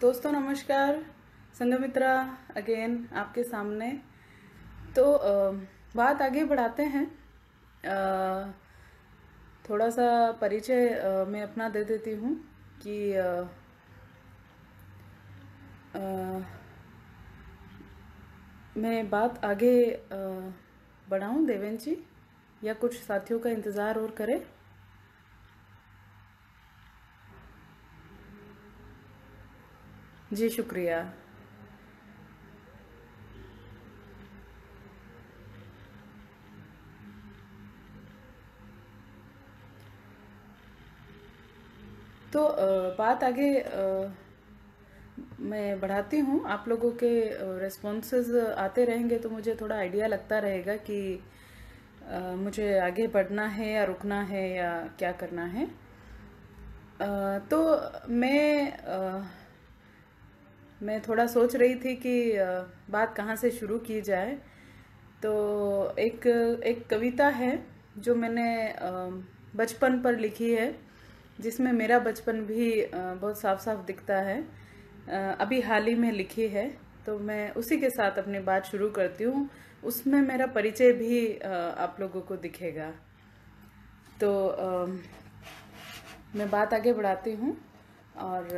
दोस्तों नमस्कार संगमित्रा अगेन आपके सामने तो बात आगे बढ़ाते हैं थोड़ा सा परिचय मैं अपना दे देती हूँ कि मैं बात आगे बढ़ाऊँ देवेंद्र जी या कुछ साथियों का इंतज़ार और करें जी शुक्रिया तो बात आगे मैं बढ़ाती हूँ आप लोगों के रेस्पॉन्सेज आते रहेंगे तो मुझे थोड़ा आइडिया लगता रहेगा कि मुझे आगे बढ़ना है या रुकना है या क्या करना है तो मैं मैं थोड़ा सोच रही थी कि बात कहाँ से शुरू की जाए तो एक एक कविता है जो मैंने बचपन पर लिखी है जिसमें मेरा बचपन भी बहुत साफ साफ दिखता है अभी हाल ही में लिखी है तो मैं उसी के साथ अपनी बात शुरू करती हूँ उसमें मेरा परिचय भी आप लोगों को दिखेगा तो मैं बात आगे बढ़ाती हूँ और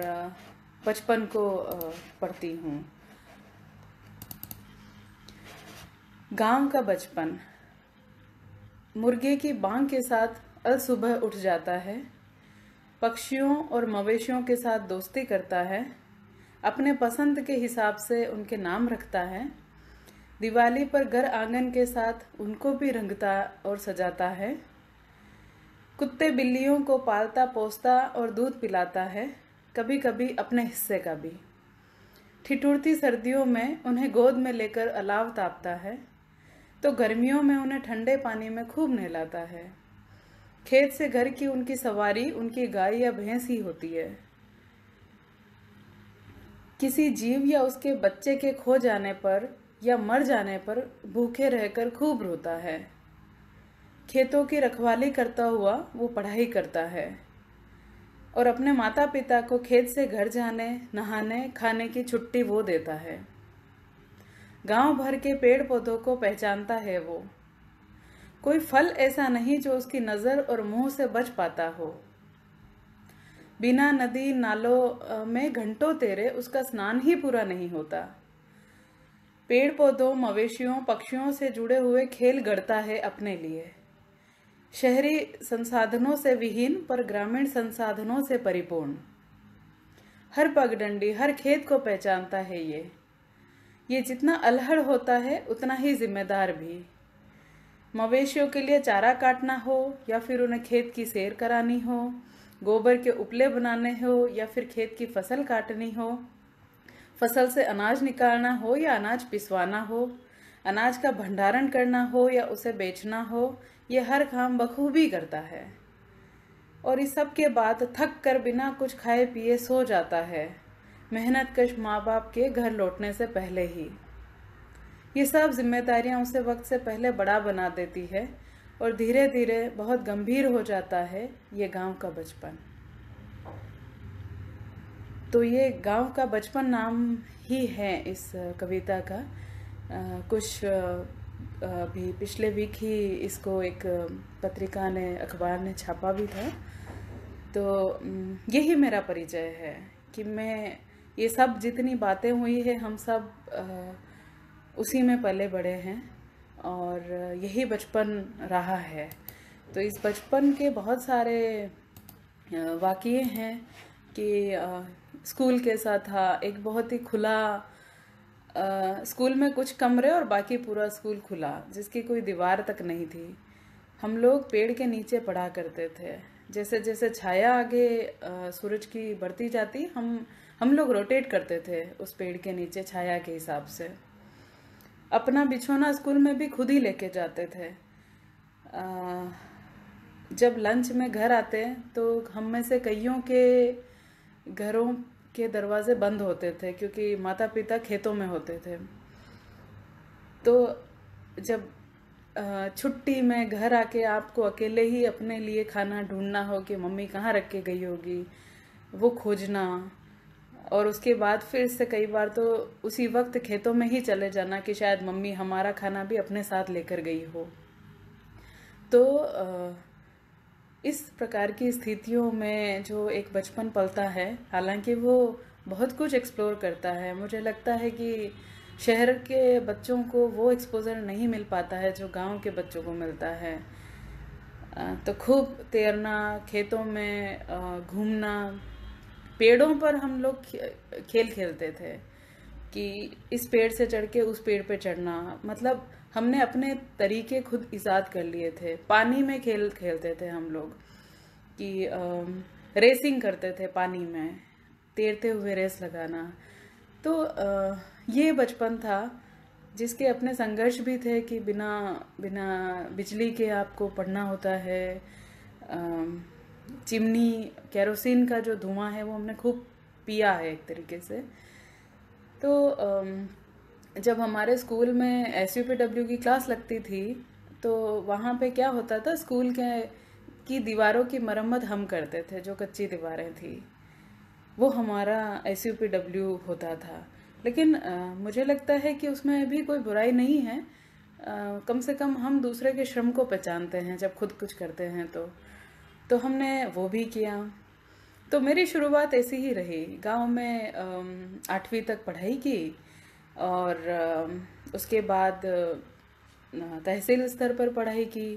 बचपन को पढ़ती हूँ गांव का बचपन मुर्गे की बांग के साथ अल सुबह उठ जाता है पक्षियों और मवेशियों के साथ दोस्ती करता है अपने पसंद के हिसाब से उनके नाम रखता है दिवाली पर घर आंगन के साथ उनको भी रंगता और सजाता है कुत्ते बिल्लियों को पालता पोसता और दूध पिलाता है कभी कभी अपने हिस्से का भी ठिठुरती सर्दियों में उन्हें गोद में लेकर अलाव तापता है तो गर्मियों में उन्हें ठंडे पानी में खूब नहलाता है खेत से घर की उनकी सवारी उनकी गाय या भैंस ही होती है किसी जीव या उसके बच्चे के खो जाने पर या मर जाने पर भूखे रहकर खूब रोता है खेतों की रखवाली करता हुआ वो पढ़ाई करता है और अपने माता पिता को खेत से घर जाने नहाने खाने की छुट्टी वो देता है गांव भर के पेड़ पौधों को पहचानता है वो कोई फल ऐसा नहीं जो उसकी नज़र और मुंह से बच पाता हो बिना नदी नालों में घंटों तेरे उसका स्नान ही पूरा नहीं होता पेड़ पौधों मवेशियों पक्षियों से जुड़े हुए खेल गढ़ता है अपने लिए शहरी संसाधनों से विहीन पर ग्रामीण संसाधनों से परिपूर्ण हर पगडंडी हर खेत को पहचानता है ये ये जितना अलहड़ होता है उतना ही जिम्मेदार भी मवेशियों के लिए चारा काटना हो या फिर उन्हें खेत की सैर करानी हो गोबर के उपले बनाने हो या फिर खेत की फसल काटनी हो फसल से अनाज निकालना हो या अनाज पिसवाना हो अनाज का भंडारण करना हो या उसे बेचना हो ये हर काम बखूबी करता है और इस सब के बाद थक कर बिना कुछ खाए पिए सो जाता है मेहनत कश माँ बाप के घर लौटने से पहले ही ये सब जिम्मेदारियाँ उसे वक्त से पहले बड़ा बना देती है और धीरे धीरे बहुत गंभीर हो जाता है ये गांव का बचपन तो ये गांव का बचपन नाम ही है इस कविता का आ, कुछ अभी पिछले वीक ही इसको एक पत्रिका ने अखबार ने छापा भी था तो यही मेरा परिचय है कि मैं ये सब जितनी बातें हुई है हम सब उसी में पले बड़े हैं और यही बचपन रहा है तो इस बचपन के बहुत सारे वाक्य हैं कि स्कूल कैसा था एक बहुत ही खुला स्कूल में कुछ कमरे और बाकी पूरा स्कूल खुला जिसकी कोई दीवार तक नहीं थी हम लोग पेड़ के नीचे पढ़ा करते थे जैसे जैसे छाया आगे सूरज की बढ़ती जाती हम हम लोग रोटेट करते थे उस पेड़ के नीचे छाया के हिसाब से अपना बिछौना स्कूल में भी खुद ही लेके जाते थे आ, जब लंच में घर आते तो हम में से कईयों के घरों के दरवाजे बंद होते थे क्योंकि माता पिता खेतों में होते थे तो जब छुट्टी में घर आके आपको अकेले ही अपने लिए खाना ढूंढना हो कि मम्मी कहाँ रख के गई होगी वो खोजना और उसके बाद फिर से कई बार तो उसी वक्त खेतों में ही चले जाना कि शायद मम्मी हमारा खाना भी अपने साथ लेकर गई हो तो इस प्रकार की स्थितियों में जो एक बचपन पलता है हालांकि वो बहुत कुछ एक्सप्लोर करता है मुझे लगता है कि शहर के बच्चों को वो एक्सपोज़र नहीं मिल पाता है जो गांव के बच्चों को मिलता है तो खूब तैरना खेतों में घूमना पेड़ों पर हम लोग खेल खेलते थे कि इस पेड़ से चढ़ के उस पेड़ पे चढ़ना मतलब हमने अपने तरीके खुद ईजाद कर लिए थे पानी में खेल खेलते थे हम लोग कि आ, रेसिंग करते थे पानी में तैरते हुए रेस लगाना तो आ, ये बचपन था जिसके अपने संघर्ष भी थे कि बिना बिना बिजली के आपको पढ़ना होता है चिमनी कैरोसिन का जो धुआं है वो हमने खूब पिया है एक तरीके से तो जब हमारे स्कूल में एस की क्लास लगती थी तो वहाँ पे क्या होता था स्कूल के की दीवारों की मरम्मत हम करते थे जो कच्ची दीवारें थी वो हमारा एस होता था लेकिन आ, मुझे लगता है कि उसमें भी कोई बुराई नहीं है आ, कम से कम हम दूसरे के श्रम को पहचानते हैं जब खुद कुछ करते हैं तो तो हमने वो भी किया तो मेरी शुरुआत ऐसी ही रही गांव में आठवीं तक पढ़ाई की और उसके बाद तहसील स्तर पर पढ़ाई की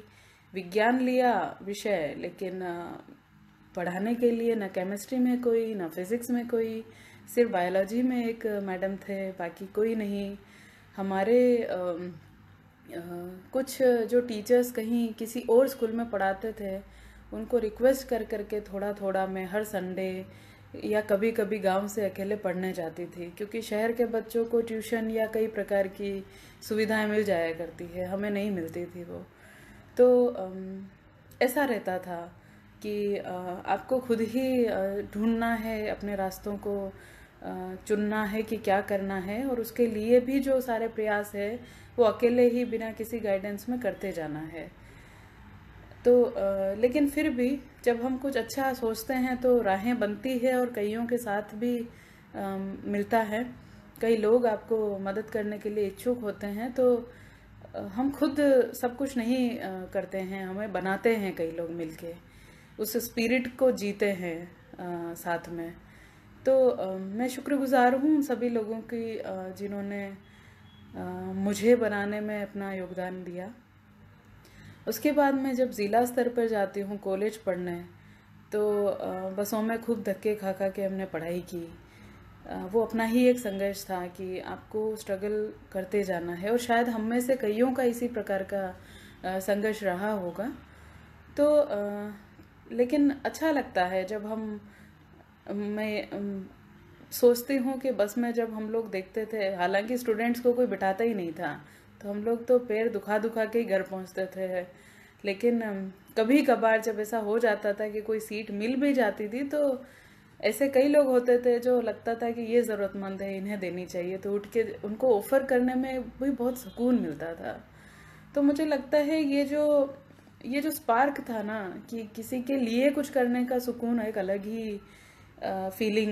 विज्ञान लिया विषय लेकिन पढ़ाने के लिए ना केमिस्ट्री में कोई ना फिज़िक्स में कोई सिर्फ बायोलॉजी में एक मैडम थे बाकी कोई नहीं हमारे आ, आ, कुछ जो टीचर्स कहीं किसी और स्कूल में पढ़ाते थे उनको रिक्वेस्ट कर करके थोड़ा थोड़ा मैं हर संडे या कभी कभी गांव से अकेले पढ़ने जाती थी क्योंकि शहर के बच्चों को ट्यूशन या कई प्रकार की सुविधाएं मिल जाया करती है हमें नहीं मिलती थी वो तो ऐसा रहता था कि आपको खुद ही ढूंढना है अपने रास्तों को चुनना है कि क्या करना है और उसके लिए भी जो सारे प्रयास है वो अकेले ही बिना किसी गाइडेंस में करते जाना है तो लेकिन फिर भी जब हम कुछ अच्छा सोचते हैं तो राहें बनती है और कईयों के साथ भी आ, मिलता है कई लोग आपको मदद करने के लिए इच्छुक होते हैं तो हम खुद सब कुछ नहीं करते हैं हमें बनाते हैं कई लोग मिलके उस स्पिरिट को जीते हैं साथ में तो मैं शुक्रगुजार हूँ सभी लोगों की जिन्होंने मुझे बनाने में अपना योगदान दिया उसके बाद मैं जब ज़िला स्तर पर जाती हूँ कॉलेज पढ़ने तो बसों में खूब धक्के खा खा के हमने पढ़ाई की वो अपना ही एक संघर्ष था कि आपको स्ट्रगल करते जाना है और शायद हम में से कईयों का इसी प्रकार का संघर्ष रहा होगा तो लेकिन अच्छा लगता है जब हम मैं सोचती हूँ कि बस में जब हम लोग देखते थे हालांकि स्टूडेंट्स को कोई बिठाता ही नहीं था तो हम लोग तो पैर दुखा दुखा के ही घर पहुंचते थे लेकिन कभी कभार जब ऐसा हो जाता था कि कोई सीट मिल भी जाती थी तो ऐसे कई लोग होते थे जो लगता था कि ये ज़रूरतमंद है इन्हें देनी चाहिए तो उठ के उनको ऑफ़र करने में भी बहुत सुकून मिलता था तो मुझे लगता है ये जो ये जो स्पार्क था ना कि किसी के लिए कुछ करने का सुकून एक अलग ही फीलिंग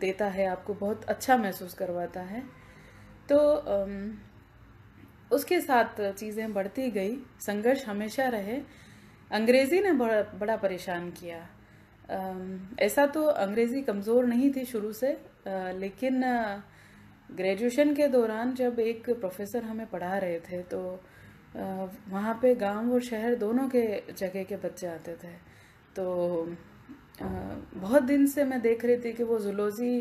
देता है आपको बहुत अच्छा महसूस करवाता है तो आ, उसके साथ चीज़ें बढ़ती गई संघर्ष हमेशा रहे अंग्रेज़ी ने बड़ा बड़ा परेशान किया ऐसा तो अंग्रेज़ी कमज़ोर नहीं थी शुरू से लेकिन ग्रेजुएशन के दौरान जब एक प्रोफेसर हमें पढ़ा रहे थे तो वहाँ पे गांव और शहर दोनों के जगह के बच्चे आते थे तो बहुत दिन से मैं देख रही थी कि वो जुलोजी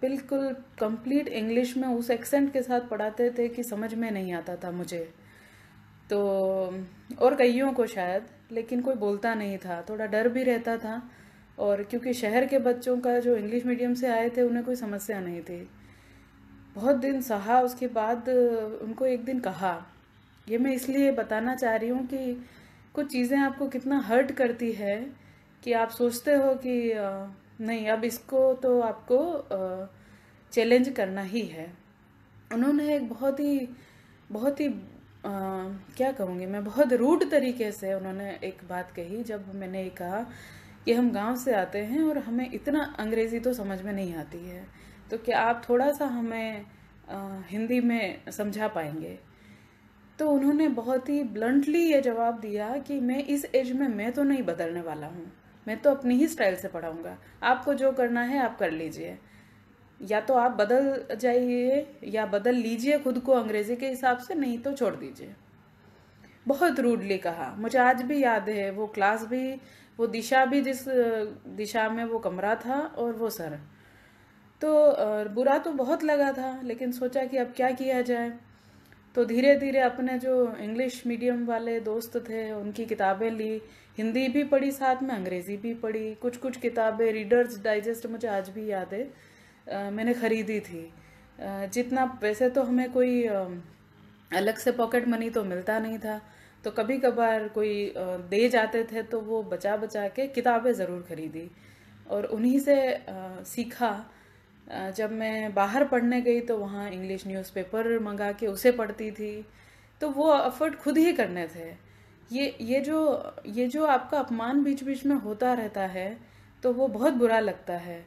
बिल्कुल कंप्लीट इंग्लिश में उस एक्सेंट के साथ पढ़ाते थे कि समझ में नहीं आता था मुझे तो और कईयों को शायद लेकिन कोई बोलता नहीं था थोड़ा डर भी रहता था और क्योंकि शहर के बच्चों का जो इंग्लिश मीडियम से आए थे उन्हें कोई समस्या नहीं थी बहुत दिन सहा उसके बाद उनको एक दिन कहा ये मैं इसलिए बताना चाह रही हूँ कि कुछ चीज़ें आपको कितना हर्ट करती है कि आप सोचते हो कि नहीं अब इसको तो आपको चैलेंज करना ही है उन्होंने एक बहुत ही बहुत ही आ, क्या कहूँगी मैं बहुत रूड तरीके से उन्होंने एक बात कही जब मैंने ये कहा कि हम गांव से आते हैं और हमें इतना अंग्रेज़ी तो समझ में नहीं आती है तो क्या आप थोड़ा सा हमें आ, हिंदी में समझा पाएंगे तो उन्होंने बहुत ही ब्लंटली ये जवाब दिया कि मैं इस एज में मैं तो नहीं बदलने वाला हूँ मैं तो अपनी ही स्टाइल से पढ़ाऊँगा आपको जो करना है आप कर लीजिए या तो आप बदल जाइए या बदल लीजिए खुद को अंग्रेज़ी के हिसाब से नहीं तो छोड़ दीजिए बहुत रूडली कहा मुझे आज भी याद है वो क्लास भी वो दिशा भी जिस दिशा में वो कमरा था और वो सर तो बुरा तो बहुत लगा था लेकिन सोचा कि अब क्या किया जाए तो धीरे धीरे अपने जो इंग्लिश मीडियम वाले दोस्त थे उनकी किताबें ली हिंदी भी पढ़ी साथ में अंग्रेज़ी भी पढ़ी कुछ कुछ किताबें रीडर्स डाइजेस्ट मुझे आज भी याद है मैंने ख़रीदी थी जितना पैसे तो हमें कोई अलग से पॉकेट मनी तो मिलता नहीं था तो कभी कभार कोई दे जाते थे तो वो बचा बचा के किताबें ज़रूर खरीदी और उन्हीं से सीखा जब मैं बाहर पढ़ने गई तो वहाँ इंग्लिश न्यूज़पेपर मंगा के उसे पढ़ती थी तो वो अफर्ट खुद ही करने थे ये ये जो ये जो आपका अपमान बीच बीच में होता रहता है तो वो बहुत बुरा लगता है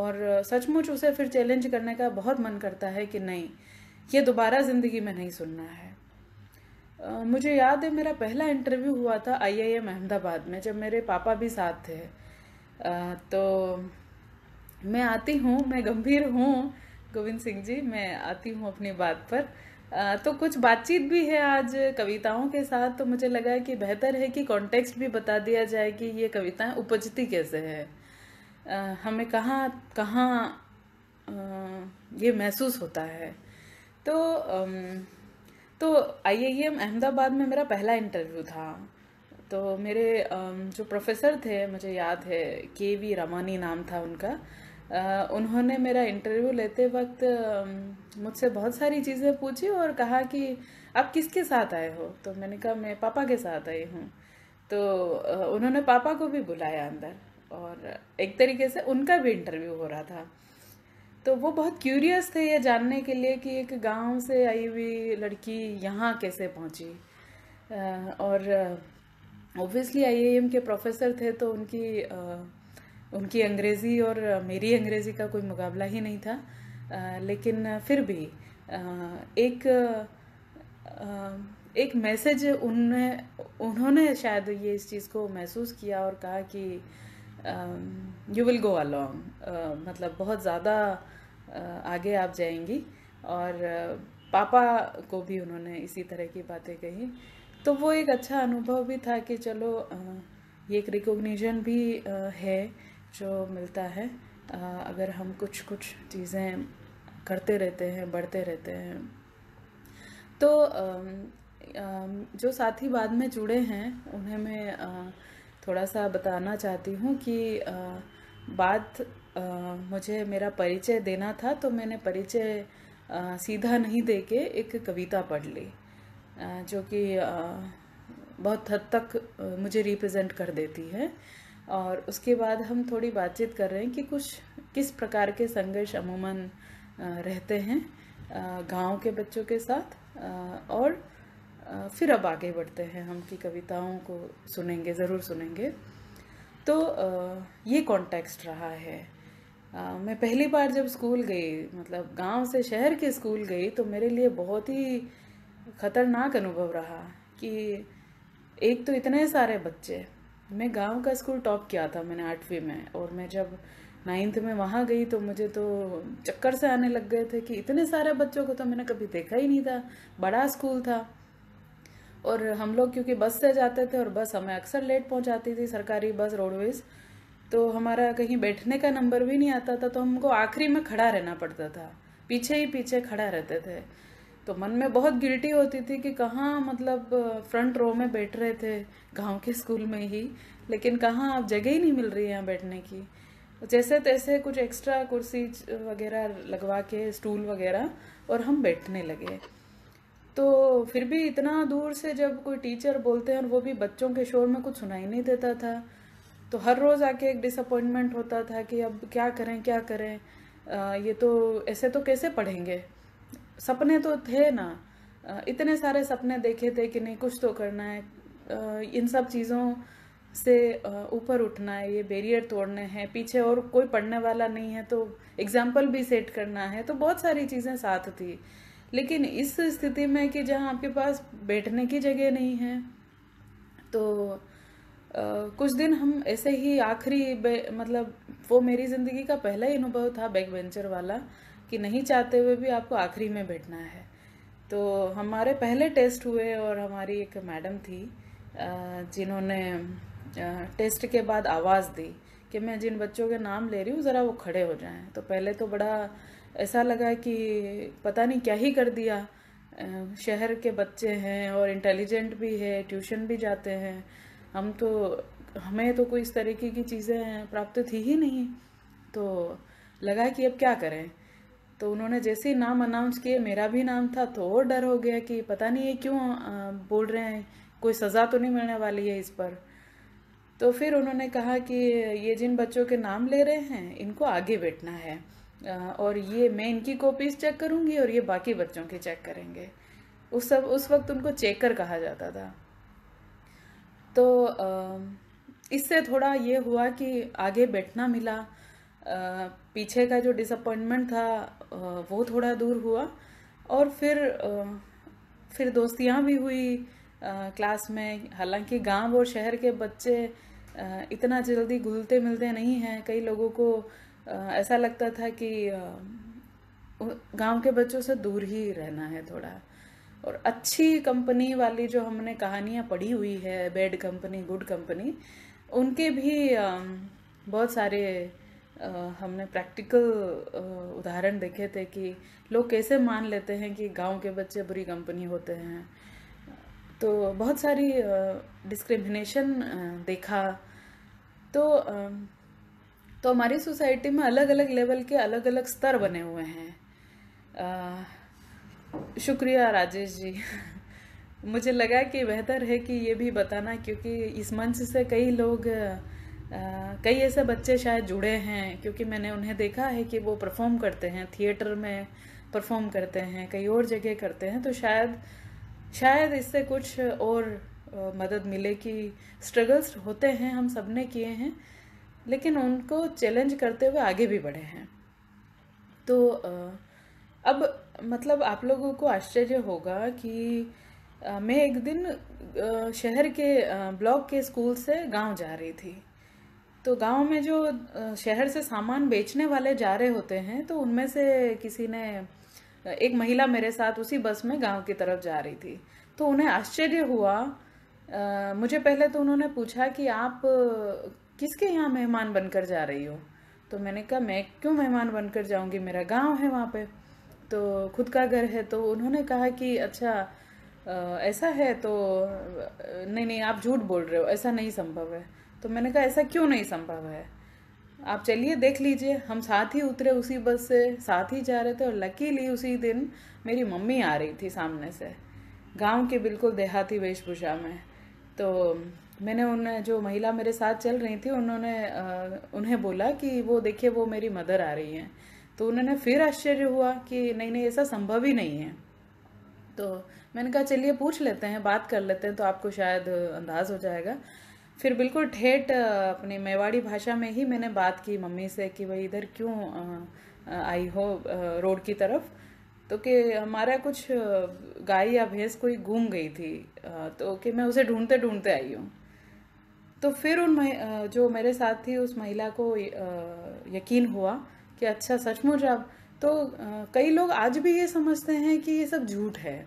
और सचमुच उसे फिर चैलेंज करने का बहुत मन करता है कि नहीं ये दोबारा ज़िंदगी में नहीं सुनना है मुझे याद है मेरा पहला इंटरव्यू हुआ था आई आई एम अहमदाबाद में जब मेरे पापा भी साथ थे तो मैं आती हूँ मैं गंभीर हूँ गोविंद सिंह जी मैं आती हूँ अपनी बात पर आ, तो कुछ बातचीत भी है आज कविताओं के साथ तो मुझे लगा कि बेहतर है कि कॉन्टेक्स्ट भी बता दिया जाए कि ये कविताएं उपजती कैसे है आ, हमें कहाँ कहाँ ये महसूस होता है तो आ, तो आई आई एम अहमदाबाद में मेरा पहला इंटरव्यू था तो मेरे जो प्रोफेसर थे मुझे याद है के वी रमानी नाम था उनका उन्होंने मेरा इंटरव्यू लेते वक्त मुझसे बहुत सारी चीज़ें पूछी और कहा कि आप किसके साथ आए हो तो मैंने कहा मैं पापा के साथ आई हूँ तो उन्होंने पापा को भी बुलाया अंदर और एक तरीके से उनका भी इंटरव्यू हो रहा था तो वो बहुत क्यूरियस थे ये जानने के लिए कि एक गांव से आई हुई लड़की यहाँ कैसे पहुँची और ओबियसली आई के प्रोफेसर थे तो उनकी उनकी अंग्रेज़ी और मेरी अंग्रेज़ी का कोई मुकाबला ही नहीं था आ, लेकिन फिर भी आ, एक आ, एक मैसेज उन उन्होंने शायद ये इस चीज़ को महसूस किया और कहा कि यू विल गो अलोंग मतलब बहुत ज़्यादा आगे आप जाएंगी और पापा को भी उन्होंने इसी तरह की बातें कही तो वो एक अच्छा अनुभव भी था कि चलो ये एक रिकोगनीजन भी है जो मिलता है अगर हम कुछ कुछ चीज़ें करते रहते हैं बढ़ते रहते हैं तो जो साथी बाद में जुड़े हैं उन्हें मैं थोड़ा सा बताना चाहती हूँ कि बात मुझे मेरा परिचय देना था तो मैंने परिचय सीधा नहीं दे के एक कविता पढ़ ली जो कि बहुत हद तक मुझे रिप्रेजेंट कर देती है और उसके बाद हम थोड़ी बातचीत कर रहे हैं कि कुछ किस प्रकार के संघर्ष अमूमन रहते हैं गांव के बच्चों के साथ और फिर अब आगे बढ़ते हैं हम की कविताओं को सुनेंगे ज़रूर सुनेंगे तो ये कॉन्टेक्स्ट रहा है मैं पहली बार जब स्कूल गई मतलब गांव से शहर के स्कूल गई तो मेरे लिए बहुत ही ख़तरनाक अनुभव रहा कि एक तो इतने सारे बच्चे मैं गांव का स्कूल टॉप किया था मैंने आठवीं में और मैं जब नाइन्थ में वहाँ गई तो मुझे तो चक्कर से आने लग गए थे कि इतने सारे बच्चों को तो मैंने कभी देखा ही नहीं था बड़ा स्कूल था और हम लोग क्योंकि बस से जाते थे और बस हमें अक्सर लेट पहुँचाती थी सरकारी बस रोडवेज़ तो हमारा कहीं बैठने का नंबर भी नहीं आता था तो हमको आखिरी में खड़ा रहना पड़ता था पीछे ही पीछे खड़ा रहते थे तो मन में बहुत गिल्टी होती थी कि कहाँ मतलब फ्रंट रो में बैठ रहे थे गांव के स्कूल में ही लेकिन कहाँ अब जगह ही नहीं मिल रही है यहाँ बैठने की जैसे तैसे कुछ एक्स्ट्रा कुर्सी वगैरह लगवा के स्टूल वगैरह और हम बैठने लगे तो फिर भी इतना दूर से जब कोई टीचर बोलते हैं और वो भी बच्चों के शोर में कुछ सुनाई नहीं देता था तो हर रोज़ आके एक डिसअपॉइंटमेंट होता था कि अब क्या करें क्या करें आ, ये तो ऐसे तो कैसे पढ़ेंगे सपने तो थे ना इतने सारे सपने देखे थे कि नहीं कुछ तो करना है इन सब चीज़ों से ऊपर उठना है ये बैरियर तोड़ने हैं पीछे और कोई पढ़ने वाला नहीं है तो एग्जाम्पल भी सेट करना है तो बहुत सारी चीज़ें साथ थी लेकिन इस स्थिति में कि जहाँ आपके पास बैठने की जगह नहीं है तो आ, कुछ दिन हम ऐसे ही आखिरी मतलब वो मेरी ज़िंदगी का पहला ही अनुभव था बैक वेंचर वाला कि नहीं चाहते हुए भी आपको आखिरी में बैठना है तो हमारे पहले टेस्ट हुए और हमारी एक मैडम थी जिन्होंने टेस्ट के बाद आवाज़ दी कि मैं जिन बच्चों के नाम ले रही हूँ ज़रा वो खड़े हो जाएं तो पहले तो बड़ा ऐसा लगा कि पता नहीं क्या ही कर दिया शहर के बच्चे हैं और इंटेलिजेंट भी है ट्यूशन भी जाते हैं हम तो हमें तो कोई इस तरीके की चीज़ें प्राप्त थी ही नहीं तो लगा कि अब क्या करें तो उन्होंने जैसे ही नाम अनाउंस किए मेरा भी नाम था तो और डर हो गया कि पता नहीं ये क्यों बोल रहे हैं कोई सज़ा तो नहीं मिलने वाली है इस पर तो फिर उन्होंने कहा कि ये जिन बच्चों के नाम ले रहे हैं इनको आगे बैठना है और ये मैं इनकी कॉपीज़ चेक करूँगी और ये बाकी बच्चों की चेक करेंगे उस सब उस वक्त उनको चेकर कहा जाता था तो इससे थोड़ा ये हुआ कि आगे बैठना मिला पीछे का जो डिसअपॉइंटमेंट था वो थोड़ा दूर हुआ और फिर फिर दोस्तियाँ भी हुई क्लास में हालांकि गांव और शहर के बच्चे इतना जल्दी घुलते मिलते नहीं हैं कई लोगों को ऐसा लगता था कि गांव के बच्चों से दूर ही रहना है थोड़ा और अच्छी कंपनी वाली जो हमने कहानियाँ पढ़ी हुई है बैड कंपनी गुड कंपनी उनके भी बहुत सारे हमने प्रैक्टिकल उदाहरण देखे थे कि लोग कैसे मान लेते हैं कि गांव के बच्चे बुरी कंपनी होते हैं तो बहुत सारी डिस्क्रिमिनेशन देखा तो तो हमारी सोसाइटी में अलग अलग लेवल के अलग अलग स्तर बने हुए हैं शुक्रिया राजेश जी मुझे लगा कि बेहतर है कि ये भी बताना क्योंकि इस मंच से कई लोग कई ऐसे बच्चे शायद जुड़े हैं क्योंकि मैंने उन्हें देखा है कि वो परफॉर्म करते हैं थिएटर में परफॉर्म करते हैं कई और जगह करते हैं तो शायद शायद इससे कुछ और मदद मिले कि स्ट्रगल्स होते हैं हम सब ने किए हैं लेकिन उनको चैलेंज करते हुए आगे भी बढ़े हैं तो अब मतलब आप लोगों को आश्चर्य होगा कि मैं एक दिन शहर के ब्लॉक के स्कूल से गांव जा रही थी तो गांव में जो शहर से सामान बेचने वाले जा रहे होते हैं तो उनमें से किसी ने एक महिला मेरे साथ उसी बस में गांव की तरफ जा रही थी तो उन्हें आश्चर्य हुआ आ, मुझे पहले तो उन्होंने पूछा कि आप किसके यहाँ मेहमान बनकर जा रही हो तो मैंने कहा मैं क्यों मेहमान बनकर जाऊँगी मेरा गाँव है वहाँ पे तो खुद का घर है तो उन्होंने कहा कि अच्छा आ, ऐसा है तो नहीं नहीं आप झूठ बोल रहे हो ऐसा नहीं संभव है तो मैंने कहा ऐसा क्यों नहीं संभव है आप चलिए देख लीजिए हम साथ ही उतरे उसी बस से साथ ही जा रहे थे और लकीली उसी दिन मेरी मम्मी आ रही थी सामने से गांव के बिल्कुल देहाती वेशभूषा में तो मैंने उन जो महिला मेरे साथ चल रही थी उन्होंने उन्हें बोला कि वो देखिए वो मेरी मदर आ रही हैं तो उन्होंने फिर आश्चर्य हुआ कि नहीं नहीं ऐसा संभव ही नहीं है तो मैंने कहा चलिए पूछ लेते हैं बात कर लेते हैं तो आपको शायद अंदाज हो जाएगा फिर बिल्कुल ठेठ अपनी मेवाड़ी भाषा में ही मैंने बात की मम्मी से कि भाई इधर क्यों आई हो रोड की तरफ तो कि हमारा कुछ गाय या भैंस कोई घूम गई थी तो कि मैं उसे ढूंढते ढूंढते आई हूँ तो फिर उन मह, जो मेरे साथ थी उस महिला को यकीन हुआ कि अच्छा सचमुच अब तो कई लोग आज भी ये समझते हैं कि ये सब झूठ है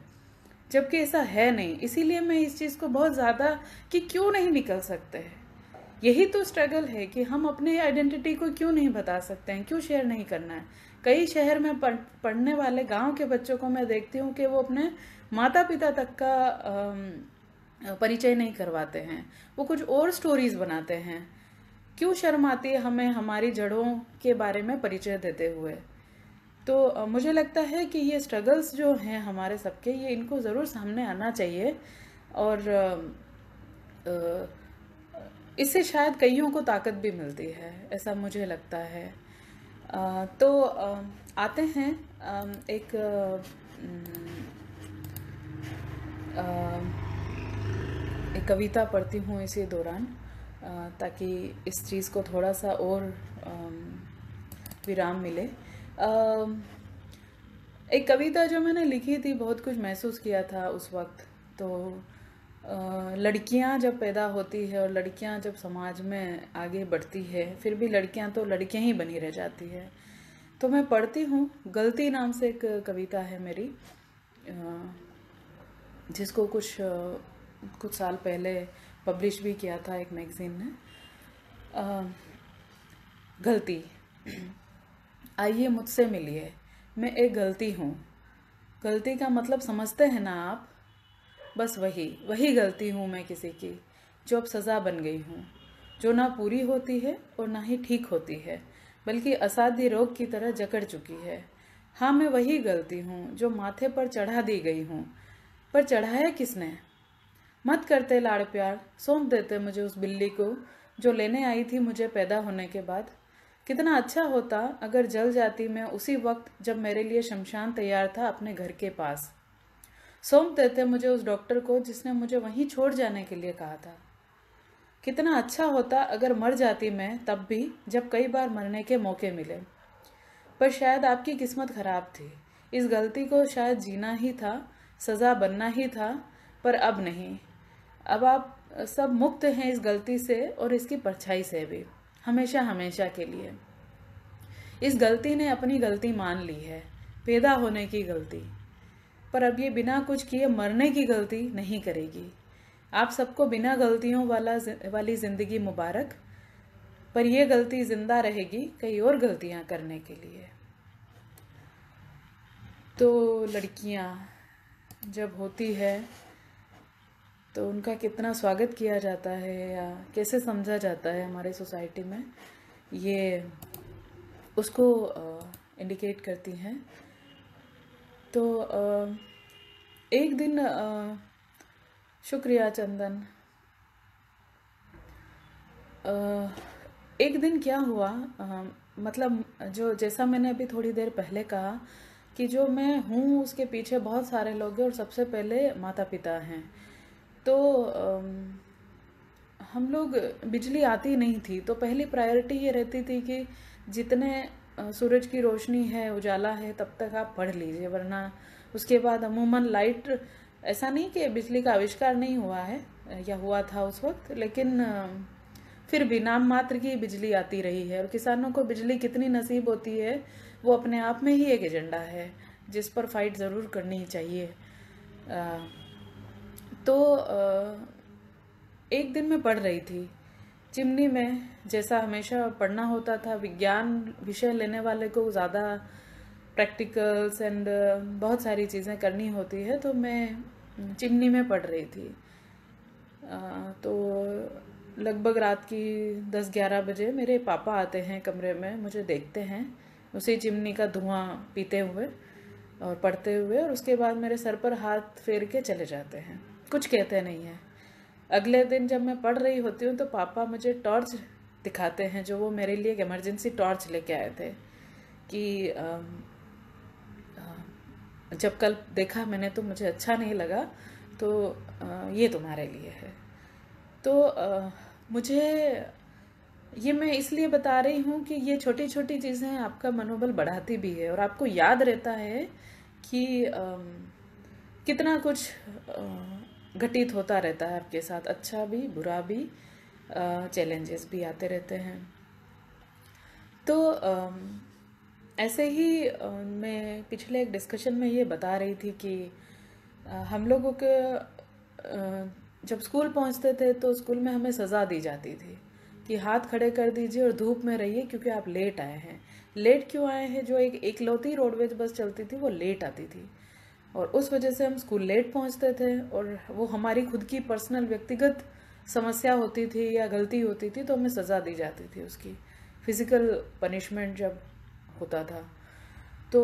जबकि ऐसा है नहीं इसीलिए मैं इस चीज़ को बहुत ज़्यादा कि क्यों नहीं निकल सकते हैं यही तो स्ट्रगल है कि हम अपने आइडेंटिटी को क्यों नहीं बता सकते हैं क्यों शेयर नहीं करना है कई शहर में पढ़ने वाले गांव के बच्चों को मैं देखती हूँ कि वो अपने माता पिता तक का परिचय नहीं करवाते हैं वो कुछ और स्टोरीज बनाते हैं क्यों शर्म आती है हमें हमारी जड़ों के बारे में परिचय देते हुए तो मुझे लगता है कि ये स्ट्रगल्स जो हैं हमारे सबके ये इनको ज़रूर सामने आना चाहिए और इससे शायद कईयों को ताकत भी मिलती है ऐसा मुझे लगता है तो आते हैं एक एक कविता पढ़ती हूँ इसी दौरान ताकि इस चीज़ को थोड़ा सा और विराम मिले एक कविता जो मैंने लिखी थी बहुत कुछ महसूस किया था उस वक्त तो लड़कियां जब पैदा होती है और लड़कियां जब समाज में आगे बढ़ती है फिर भी लड़कियां तो लड़कियां ही बनी रह जाती है तो मैं पढ़ती हूँ गलती नाम से एक कविता है मेरी जिसको कुछ कुछ साल पहले पब्लिश भी किया था एक मैगज़ीन ने गलती आइए मुझसे मिलिए मैं एक गलती हूँ गलती का मतलब समझते हैं ना आप बस वही वही गलती हूँ मैं किसी की जो अब सज़ा बन गई हूँ जो ना पूरी होती है और ना ही ठीक होती है बल्कि असाध्य रोग की तरह जकड़ चुकी है हाँ मैं वही गलती हूँ जो माथे पर चढ़ा दी गई हूँ पर चढ़ाया किसने मत करते लाड़ प्यार सौंप देते मुझे उस बिल्ली को जो लेने आई थी मुझे पैदा होने के बाद कितना अच्छा होता अगर जल जाती मैं उसी वक्त जब मेरे लिए शमशान तैयार था अपने घर के पास सौंप देते मुझे उस डॉक्टर को जिसने मुझे वहीं छोड़ जाने के लिए कहा था कितना अच्छा होता अगर मर जाती मैं तब भी जब कई बार मरने के मौके मिले पर शायद आपकी किस्मत खराब थी इस गलती को शायद जीना ही था सज़ा बनना ही था पर अब नहीं अब आप सब मुक्त हैं इस गलती से और इसकी परछाई से भी हमेशा हमेशा के लिए इस गलती ने अपनी गलती मान ली है पैदा होने की गलती पर अब ये बिना कुछ किए मरने की गलती नहीं करेगी आप सबको बिना गलतियों वाला वाली ज़िंदगी मुबारक पर यह गलती ज़िंदा रहेगी कई और गलतियां करने के लिए तो लड़कियाँ जब होती है तो उनका कितना स्वागत किया जाता है या कैसे समझा जाता है हमारे सोसाइटी में ये उसको इंडिकेट करती हैं तो एक दिन शुक्रिया चंदन एक दिन क्या हुआ मतलब जो जैसा मैंने अभी थोड़ी देर पहले कहा कि जो मैं हूँ उसके पीछे बहुत सारे लोग हैं और सबसे पहले माता पिता हैं तो हम लोग बिजली आती नहीं थी तो पहली प्रायोरिटी ये रहती थी कि जितने सूरज की रोशनी है उजाला है तब तक आप पढ़ लीजिए वरना उसके बाद अमूमन लाइट ऐसा नहीं कि बिजली का आविष्कार नहीं हुआ है या हुआ था उस वक्त लेकिन फिर भी नाम मात्र की बिजली आती रही है और किसानों को बिजली कितनी नसीब होती है वो अपने आप में ही एक एजेंडा है जिस पर फाइट ज़रूर करनी चाहिए तो एक दिन मैं पढ़ रही थी चिमनी में जैसा हमेशा पढ़ना होता था विज्ञान विषय लेने वाले को ज़्यादा प्रैक्टिकल्स एंड बहुत सारी चीज़ें करनी होती है तो मैं चिमनी में पढ़ रही थी तो लगभग रात की दस ग्यारह बजे मेरे पापा आते हैं कमरे में मुझे देखते हैं उसी चिमनी का धुआं पीते हुए और पढ़ते हुए और उसके बाद मेरे सर पर हाथ फेर के चले जाते हैं कुछ कहते नहीं हैं अगले दिन जब मैं पढ़ रही होती हूँ तो पापा मुझे टॉर्च दिखाते हैं जो वो मेरे लिए एक इमरजेंसी टॉर्च लेके आए थे कि जब कल देखा मैंने तो मुझे अच्छा नहीं लगा तो ये तुम्हारे लिए है तो मुझे ये मैं इसलिए बता रही हूँ कि ये छोटी छोटी चीज़ें आपका मनोबल बढ़ाती भी है और आपको याद रहता है कि कितना कुछ घटित होता रहता है आपके साथ अच्छा भी बुरा भी चैलेंजेस भी आते रहते हैं तो ऐसे ही मैं पिछले एक डिस्कशन में ये बता रही थी कि हम लोगों के जब स्कूल पहुंचते थे तो स्कूल में हमें सज़ा दी जाती थी कि हाथ खड़े कर दीजिए और धूप में रहिए क्योंकि आप लेट आए हैं लेट क्यों आए हैं जो एक इकलौती रोडवेज बस चलती थी वो लेट आती थी और उस वजह से हम स्कूल लेट पहुंचते थे और वो हमारी खुद की पर्सनल व्यक्तिगत समस्या होती थी या गलती होती थी तो हमें सज़ा दी जाती थी उसकी फिज़िकल पनिशमेंट जब होता था तो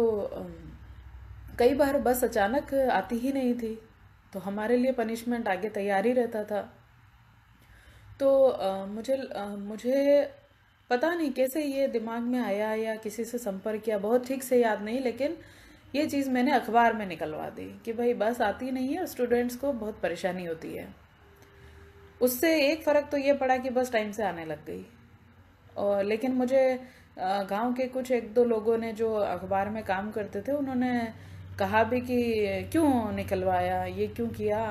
कई बार बस अचानक आती ही नहीं थी तो हमारे लिए पनिशमेंट आगे तैयार ही रहता था तो आ, मुझे आ, मुझे पता नहीं कैसे ये दिमाग में आया या किसी से संपर्क किया बहुत ठीक से याद नहीं लेकिन ये चीज़ मैंने अखबार में निकलवा दी कि भाई बस आती नहीं है और स्टूडेंट्स को बहुत परेशानी होती है उससे एक फ़र्क तो ये पड़ा कि बस टाइम से आने लग गई और लेकिन मुझे गांव के कुछ एक दो लोगों ने जो अखबार में काम करते थे उन्होंने कहा भी कि क्यों निकलवाया ये क्यों किया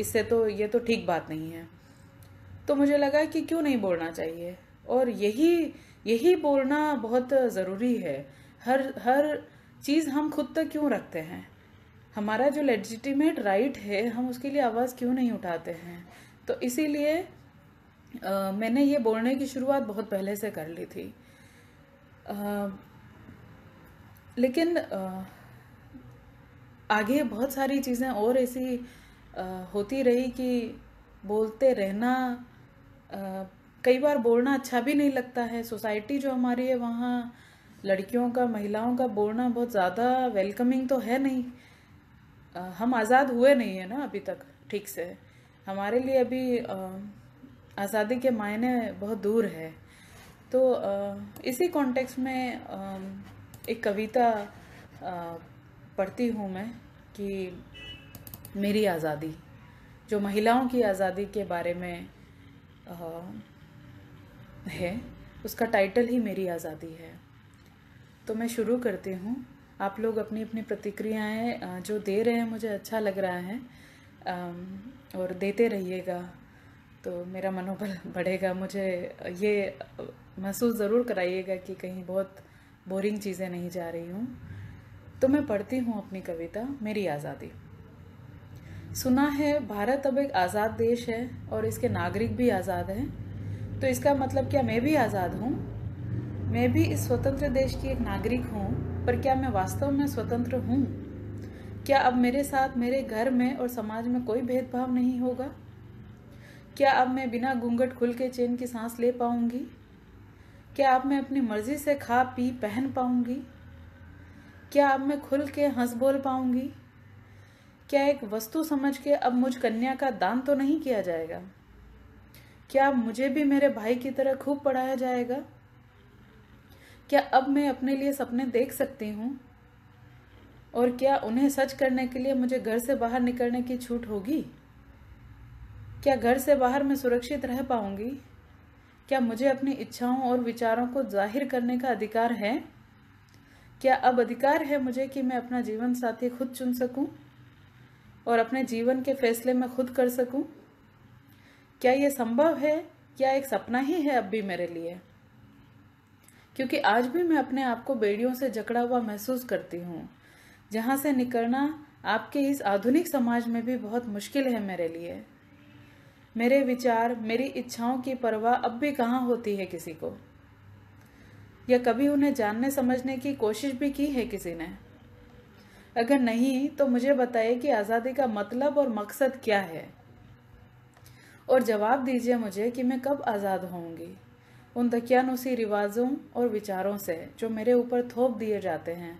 इससे तो ये तो ठीक बात नहीं है तो मुझे लगा कि क्यों नहीं बोलना चाहिए और यही यही बोलना बहुत ज़रूरी है हर हर चीज़ हम खुद तक तो क्यों रखते हैं हमारा जो लेजिटिमेट राइट है हम उसके लिए आवाज़ क्यों नहीं उठाते हैं तो इसीलिए मैंने ये बोलने की शुरुआत बहुत पहले से कर ली थी आ, लेकिन आ, आगे बहुत सारी चीज़ें और ऐसी होती रही कि बोलते रहना आ, कई बार बोलना अच्छा भी नहीं लगता है सोसाइटी जो हमारी है वहाँ लड़कियों का महिलाओं का बोलना बहुत ज़्यादा वेलकमिंग तो है नहीं आ, हम आज़ाद हुए नहीं है ना अभी तक ठीक से हमारे लिए अभी आज़ादी के मायने बहुत दूर है तो आ, इसी कॉन्टेक्स्ट में आ, एक कविता पढ़ती हूँ मैं कि मेरी आज़ादी जो महिलाओं की आज़ादी के बारे में है उसका टाइटल ही मेरी आज़ादी है तो मैं शुरू करती हूँ आप लोग अपनी अपनी प्रतिक्रियाएं जो दे रहे हैं मुझे अच्छा लग रहा है और देते रहिएगा तो मेरा मनोबल बढ़ेगा मुझे ये महसूस ज़रूर कराइएगा कि कहीं बहुत बोरिंग चीज़ें नहीं जा रही हूँ तो मैं पढ़ती हूँ अपनी कविता मेरी आज़ादी सुना है भारत अब एक आज़ाद देश है और इसके नागरिक भी आज़ाद हैं तो इसका मतलब क्या मैं भी आज़ाद हूँ मैं भी इस स्वतंत्र देश की एक नागरिक हूँ पर क्या मैं वास्तव में स्वतंत्र हूँ क्या अब मेरे साथ मेरे घर में और समाज में कोई भेदभाव नहीं होगा क्या अब मैं बिना घूंघट खुल के चैन की सांस ले पाऊंगी क्या अब मैं अपनी मर्जी से खा पी पहन पाऊंगी क्या अब मैं खुल के हंस बोल पाऊंगी क्या एक वस्तु समझ के अब मुझ कन्या का दान तो नहीं किया जाएगा क्या मुझे भी मेरे भाई की तरह खूब पढ़ाया जाएगा क्या अब मैं अपने लिए सपने देख सकती हूँ और क्या उन्हें सच करने के लिए मुझे घर से बाहर निकलने की छूट होगी क्या घर से बाहर मैं सुरक्षित रह पाऊंगी क्या मुझे अपनी इच्छाओं और विचारों को जाहिर करने का अधिकार है क्या अब अधिकार है मुझे कि मैं अपना जीवन साथी खुद चुन सकूं और अपने जीवन के फैसले मैं खुद कर सकूं क्या यह संभव है क्या एक सपना ही है अब भी मेरे लिए क्योंकि आज भी मैं अपने आप को बेड़ियों से जकड़ा हुआ महसूस करती हूँ जहाँ से निकलना आपके इस आधुनिक समाज में भी बहुत मुश्किल है मेरे लिए मेरे विचार मेरी इच्छाओं की परवाह अब भी कहाँ होती है किसी को या कभी उन्हें जानने समझने की कोशिश भी की है किसी ने अगर नहीं तो मुझे बताइए कि आज़ादी का मतलब और मकसद क्या है और जवाब दीजिए मुझे कि मैं कब आज़ाद होंगी उन दकियानुसी रिवाजों और विचारों से जो मेरे ऊपर थोप दिए जाते हैं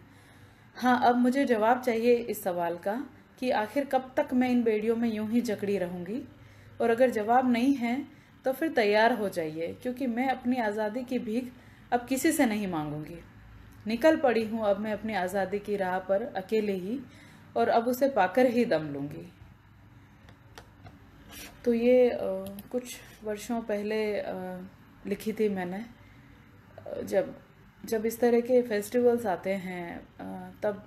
हाँ अब मुझे जवाब चाहिए इस सवाल का कि आखिर कब तक मैं इन बेड़ियों में यूं ही जकड़ी रहूँगी और अगर जवाब नहीं है तो फिर तैयार हो जाइए क्योंकि मैं अपनी आज़ादी की भीख अब किसी से नहीं मांगूंगी निकल पड़ी हूँ अब मैं अपनी आज़ादी की राह पर अकेले ही और अब उसे पाकर ही दम लूँगी तो ये आ, कुछ वर्षों पहले आ, लिखी थी मैंने जब जब इस तरह के फेस्टिवल्स आते हैं तब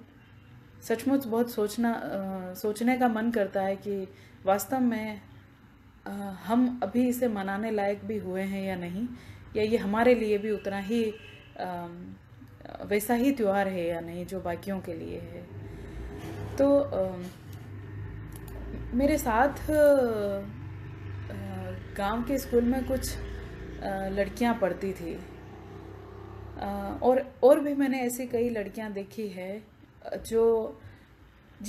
सचमुच बहुत सोचना सोचने का मन करता है कि वास्तव में हम अभी इसे मनाने लायक भी हुए हैं या नहीं या ये हमारे लिए भी उतना ही वैसा ही त्यौहार है या नहीं जो बाकियों के लिए है तो मेरे साथ गांव के स्कूल में कुछ लड़कियां पढ़ती थी और और भी मैंने ऐसी कई लड़कियां देखी है जो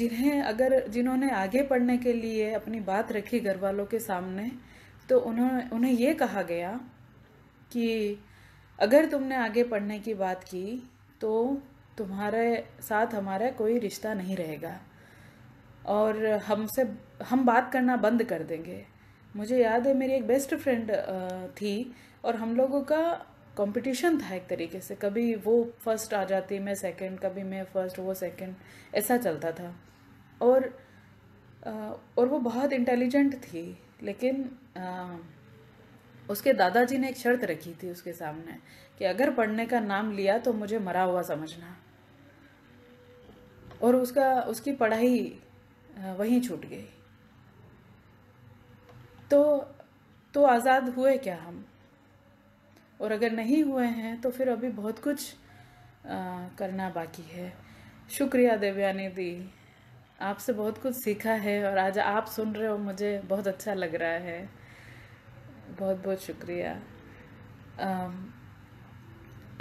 जिन्हें अगर जिन्होंने आगे पढ़ने के लिए अपनी बात रखी घर वालों के सामने तो उन्होंने उन्हें ये कहा गया कि अगर तुमने आगे पढ़ने की बात की तो तुम्हारे साथ हमारा कोई रिश्ता नहीं रहेगा और हमसे हम बात करना बंद कर देंगे मुझे याद है मेरी एक बेस्ट फ्रेंड थी और हम लोगों का कंपटीशन था एक तरीके से कभी वो फर्स्ट आ जाती मैं सेकंड कभी मैं फर्स्ट वो सेकंड ऐसा चलता था और और वो बहुत इंटेलिजेंट थी लेकिन उसके दादाजी ने एक शर्त रखी थी उसके सामने कि अगर पढ़ने का नाम लिया तो मुझे मरा हुआ समझना और उसका उसकी पढ़ाई वहीं छूट गई तो तो आज़ाद हुए क्या हम और अगर नहीं हुए हैं तो फिर अभी बहुत कुछ आ, करना बाकी है शुक्रिया देवयानी दी आपसे बहुत कुछ सीखा है और आज आप सुन रहे हो मुझे बहुत अच्छा लग रहा है बहुत बहुत शुक्रिया आ,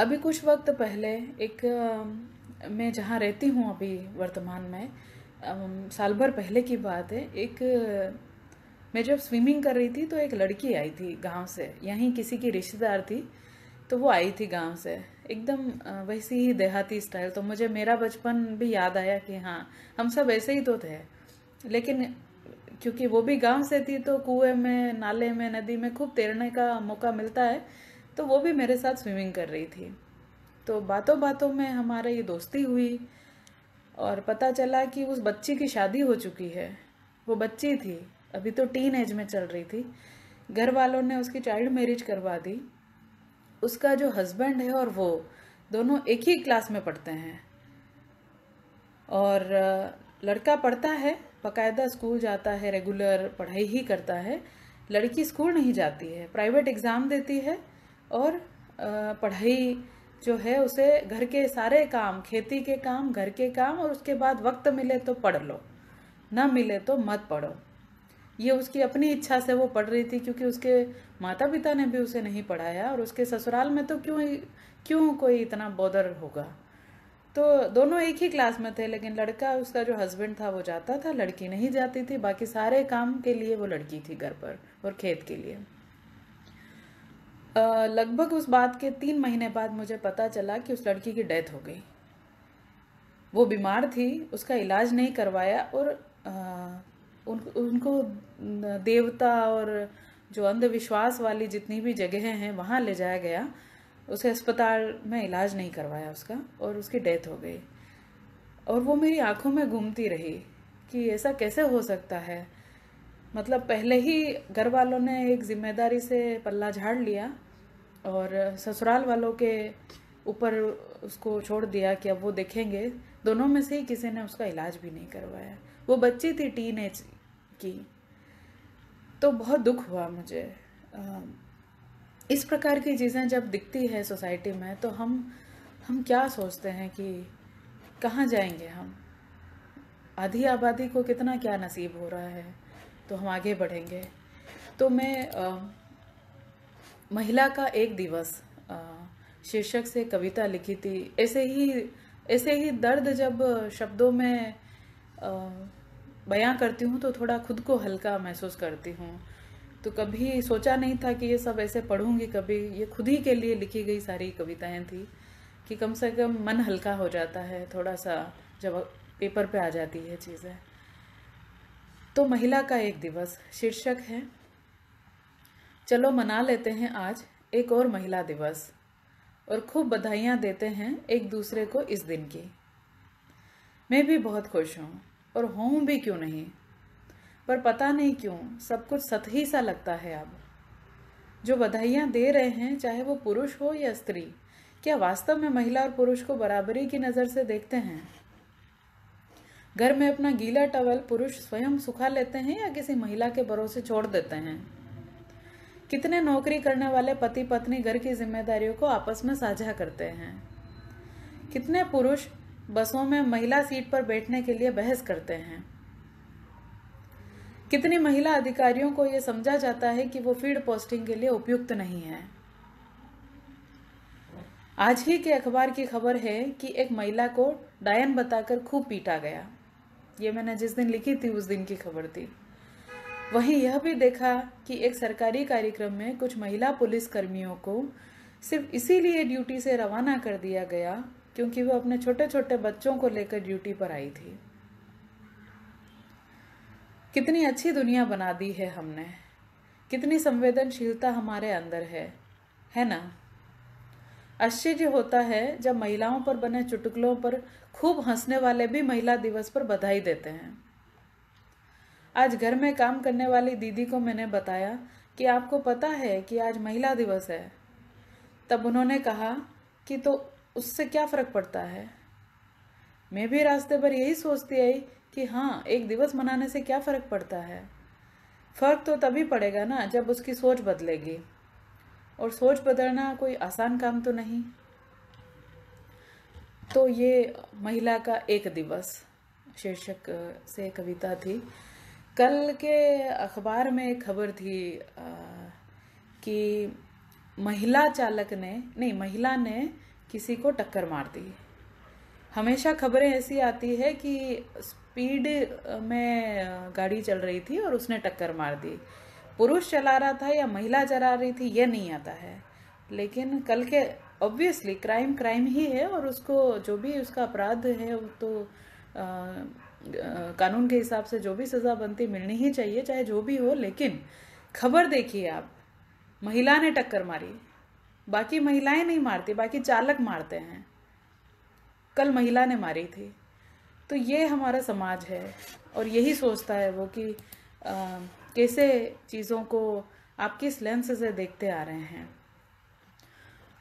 अभी कुछ वक्त पहले एक आ, मैं जहाँ रहती हूँ अभी वर्तमान में साल भर पहले की बात है एक मैं जब स्विमिंग कर रही थी तो एक लड़की आई थी गांव से यहीं किसी की रिश्तेदार थी तो वो आई थी गांव से एकदम वैसी ही देहाती स्टाइल तो मुझे मेरा बचपन भी याद आया कि हाँ हम सब ऐसे ही तो थे लेकिन क्योंकि वो भी गांव से थी तो कुएं में नाले में नदी में खूब तैरने का मौका मिलता है तो वो भी मेरे साथ स्विमिंग कर रही थी तो बातों बातों में हमारे ये दोस्ती हुई और पता चला कि उस बच्ची की शादी हो चुकी है वो बच्ची थी अभी तो टीन एज में चल रही थी घर वालों ने उसकी चाइल्ड मैरिज करवा दी उसका जो हस्बैंड है और वो दोनों एक ही क्लास में पढ़ते हैं और लड़का पढ़ता है बाकायदा स्कूल जाता है रेगुलर पढ़ाई ही करता है लड़की स्कूल नहीं जाती है प्राइवेट एग्ज़ाम देती है और पढ़ाई जो है उसे घर के सारे काम खेती के काम घर के काम और उसके बाद वक्त मिले तो पढ़ लो ना मिले तो मत पढ़ो ये उसकी अपनी इच्छा से वो पढ़ रही थी क्योंकि उसके माता पिता ने भी उसे नहीं पढ़ाया और उसके ससुराल में तो क्यों क्यों कोई इतना बॉदर होगा तो दोनों एक ही क्लास में थे लेकिन लड़का उसका जो हस्बैंड था वो जाता था लड़की नहीं जाती थी बाकी सारे काम के लिए वो लड़की थी घर पर और खेत के लिए लगभग उस बात के तीन महीने बाद मुझे पता चला कि उस लड़की की डेथ हो गई वो बीमार थी उसका इलाज नहीं करवाया और आ, उन उनको देवता और जो अंधविश्वास वाली जितनी भी जगह हैं वहाँ ले जाया गया उसे अस्पताल में इलाज नहीं करवाया उसका और उसकी डेथ हो गई और वो मेरी आंखों में घूमती रही कि ऐसा कैसे हो सकता है मतलब पहले ही घर वालों ने एक जिम्मेदारी से पल्ला झाड़ लिया और ससुराल वालों के ऊपर उसको छोड़ दिया कि अब वो देखेंगे दोनों में से ही किसी ने उसका इलाज भी नहीं करवाया वो बच्ची थी टीन एज की तो बहुत दुख हुआ मुझे इस प्रकार की चीज़ें जब दिखती है सोसाइटी में तो हम हम क्या सोचते हैं कि कहाँ जाएंगे हम आधी आबादी को कितना क्या नसीब हो रहा है तो हम आगे बढ़ेंगे तो मैं आ, महिला का एक दिवस शीर्षक से कविता लिखी थी ऐसे ही ऐसे ही दर्द जब शब्दों में आ, बयां करती हूँ तो थोड़ा खुद को हल्का महसूस करती हूँ तो कभी सोचा नहीं था कि ये सब ऐसे पढ़ूंगी कभी ये खुद ही के लिए लिखी गई सारी कविताएं थी कि कम से कम मन हल्का हो जाता है थोड़ा सा जब पेपर पे आ जाती है चीज़ें तो महिला का एक दिवस शीर्षक है चलो मना लेते हैं आज एक और महिला दिवस और खूब बधाइयाँ देते हैं एक दूसरे को इस दिन की मैं भी बहुत खुश हूँ और हों भी क्यों नहीं पर पता नहीं क्यों सब कुछ सतही सा लगता है अब जो बधाइयाँ दे रहे हैं चाहे वो पुरुष हो या स्त्री क्या वास्तव में महिला और पुरुष को बराबरी की नज़र से देखते हैं घर में अपना गीला टवल पुरुष स्वयं सुखा लेते हैं या किसी महिला के भरोसे छोड़ देते हैं कितने नौकरी करने वाले पति पत्नी घर की जिम्मेदारियों को आपस में साझा करते हैं कितने पुरुष बसों में महिला सीट पर बैठने के लिए बहस करते हैं कितने महिला अधिकारियों को यह समझा जाता है कि वो फीड पोस्टिंग के लिए उपयुक्त नहीं है आज ही के अखबार की खबर है कि एक महिला को डायन बताकर खूब पीटा गया ये मैंने जिस दिन लिखी थी उस दिन की खबर थी वहीं यह भी देखा कि एक सरकारी कार्यक्रम में कुछ महिला पुलिस कर्मियों को सिर्फ इसीलिए ड्यूटी से रवाना कर दिया गया क्योंकि वह अपने छोटे छोटे बच्चों को लेकर ड्यूटी पर आई थी कितनी अच्छी दुनिया बना दी है हमने कितनी संवेदनशीलता हमारे अंदर है है ना आश्चर्य होता है जब महिलाओं पर बने चुटकुलों पर खूब हंसने वाले भी महिला दिवस पर बधाई देते हैं आज घर में काम करने वाली दीदी को मैंने बताया कि आपको पता है कि आज महिला दिवस है तब उन्होंने कहा कि तो उससे क्या फ़र्क पड़ता है मैं भी रास्ते पर यही सोचती आई कि हाँ एक दिवस मनाने से क्या फ़र्क पड़ता है फ़र्क तो तभी पड़ेगा ना जब उसकी सोच बदलेगी और सोच बदलना कोई आसान काम तो नहीं तो ये महिला का एक दिवस शीर्षक से कविता थी कल के अखबार में एक खबर थी आ, कि महिला चालक ने नहीं महिला ने किसी को टक्कर मार दी हमेशा खबरें ऐसी आती है कि स्पीड में गाड़ी चल रही थी और उसने टक्कर मार दी पुरुष चला रहा था या महिला चला रही थी ये नहीं आता है लेकिन कल के ऑब्वियसली क्राइम क्राइम ही है और उसको जो भी उसका अपराध है तो आ, आ, कानून के हिसाब से जो भी सज़ा बनती मिलनी ही चाहिए चाहे जो भी हो लेकिन खबर देखिए आप महिला ने टक्कर मारी बाकी महिलाएं नहीं मारती बाकी चालक मारते हैं कल महिला ने मारी थी तो ये हमारा समाज है और यही सोचता है वो कि आ, कैसे चीज़ों को आप किस लेंस से देखते आ रहे हैं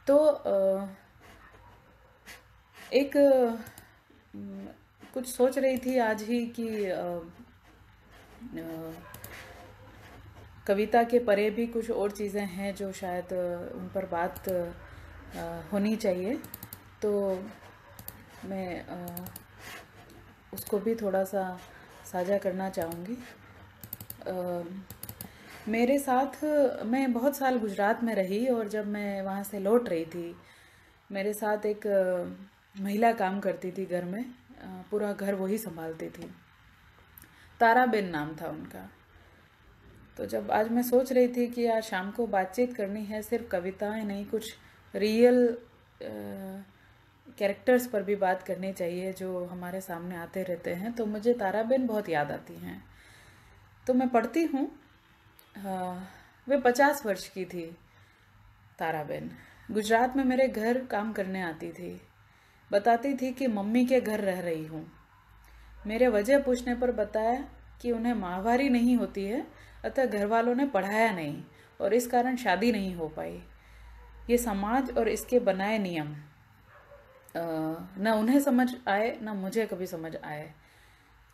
तो आ, एक कुछ सोच रही थी आज ही कि आ, कविता के परे भी कुछ और चीज़ें हैं जो शायद उन पर बात होनी चाहिए तो मैं उसको भी थोड़ा सा साझा करना चाहूँगी मेरे साथ मैं बहुत साल गुजरात में रही और जब मैं वहाँ से लौट रही थी मेरे साथ एक महिला काम करती थी घर में पूरा घर वही संभालती थी ताराबेन नाम था उनका तो जब आज मैं सोच रही थी कि यार शाम को बातचीत करनी है सिर्फ कविताएं नहीं कुछ रियल कैरेक्टर्स पर भी बात करनी चाहिए जो हमारे सामने आते रहते हैं तो मुझे ताराबेन बहुत याद आती हैं तो मैं पढ़ती हूँ वे पचास वर्ष की थी ताराबेन गुजरात में मेरे घर काम करने आती थी बताती थी कि मम्मी के घर रह रही हूँ मेरे वजह पूछने पर बताया कि उन्हें माहवारी नहीं होती है अतः घर वालों ने पढ़ाया नहीं और इस कारण शादी नहीं हो पाई ये समाज और इसके बनाए नियम न उन्हें समझ आए ना मुझे कभी समझ आए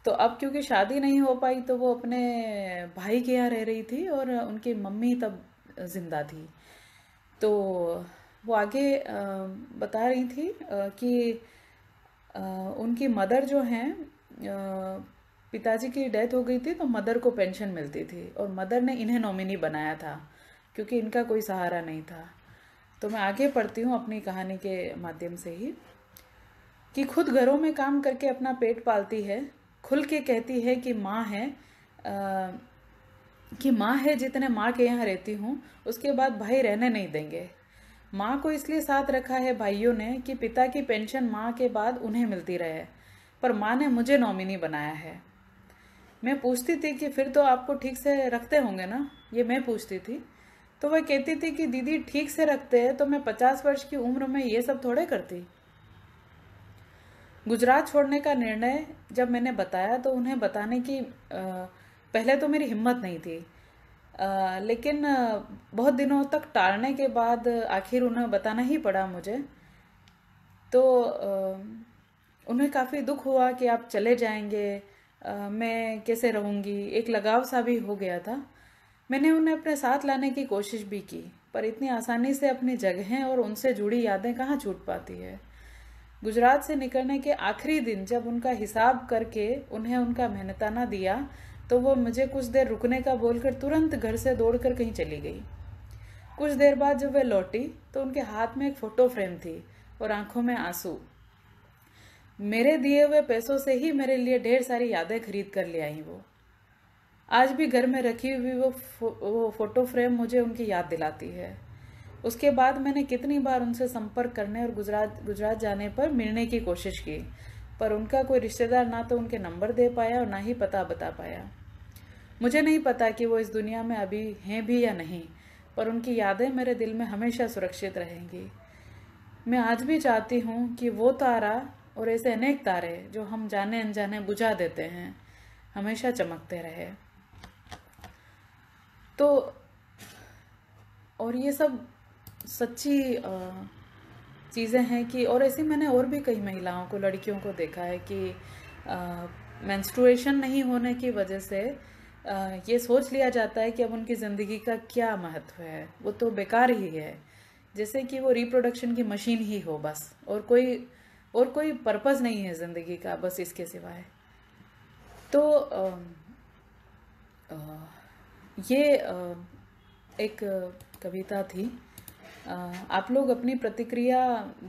तो अब क्योंकि शादी नहीं हो पाई तो वो अपने भाई के यहाँ रह रही थी और उनकी मम्मी तब जिंदा थी तो वो आगे बता रही थी कि उनकी मदर जो हैं पिताजी की डेथ हो गई थी तो मदर को पेंशन मिलती थी और मदर ने इन्हें नॉमिनी बनाया था क्योंकि इनका कोई सहारा नहीं था तो मैं आगे पढ़ती हूँ अपनी कहानी के माध्यम से ही कि खुद घरों में काम करके अपना पेट पालती है खुल के कहती है कि माँ है आ, कि माँ है जितने माँ के यहाँ रहती हूँ उसके बाद भाई रहने नहीं देंगे माँ को इसलिए साथ रखा है भाइयों ने कि पिता की पेंशन माँ के बाद उन्हें मिलती रहे पर माँ ने मुझे नॉमिनी बनाया है मैं पूछती थी कि फिर तो आपको ठीक से रखते होंगे ना ये मैं पूछती थी तो वह कहती थी कि दीदी ठीक से रखते हैं तो मैं पचास वर्ष की उम्र में ये सब थोड़े करती गुजरात छोड़ने का निर्णय जब मैंने बताया तो उन्हें बताने की पहले तो मेरी हिम्मत नहीं थी लेकिन बहुत दिनों तक टालने के बाद आखिर उन्हें बताना ही पड़ा मुझे तो उन्हें काफ़ी दुख हुआ कि आप चले जाएंगे मैं कैसे रहूँगी एक लगाव सा भी हो गया था मैंने उन्हें अपने साथ लाने की कोशिश भी की पर इतनी आसानी से अपनी जगहें और उनसे जुड़ी यादें कहाँ छूट पाती है गुजरात से निकलने के आखिरी दिन जब उनका हिसाब करके उन्हें उनका मेहनताना दिया तो वो मुझे कुछ देर रुकने का बोलकर तुरंत घर से दौड़कर कहीं चली गई कुछ देर बाद जब वह लौटी तो उनके हाथ में एक फ़ोटो फ्रेम थी और आंखों में आंसू मेरे दिए हुए पैसों से ही मेरे लिए ढेर सारी यादें खरीद कर ले आई वो आज भी घर में रखी हुई वो फो, वो फोटो फ्रेम मुझे उनकी याद दिलाती है उसके बाद मैंने कितनी बार उनसे संपर्क करने और गुजरात गुजरात जाने पर मिलने की कोशिश की पर उनका कोई रिश्तेदार ना तो उनके नंबर दे पाया और ना ही पता बता पाया मुझे नहीं पता कि वो इस दुनिया में अभी हैं भी या नहीं पर उनकी यादें मेरे दिल में हमेशा सुरक्षित रहेंगी मैं आज भी चाहती हूँ कि वो तारा और ऐसे अनेक तारे जो हम जाने अनजाने बुझा देते हैं हमेशा चमकते रहे तो और ये सब सच्ची चीज़ें हैं कि और ऐसी मैंने और भी कई महिलाओं को लड़कियों को देखा है कि मेंस्ट्रुएशन नहीं होने की वजह से आ, ये सोच लिया जाता है कि अब उनकी ज़िंदगी का क्या महत्व है वो तो बेकार ही है जैसे कि वो रिप्रोडक्शन की मशीन ही हो बस और कोई और कोई पर्पज़ नहीं है ज़िंदगी का बस इसके सिवाय तो आ, आ, ये आ, एक कविता थी आ, आप लोग अपनी प्रतिक्रिया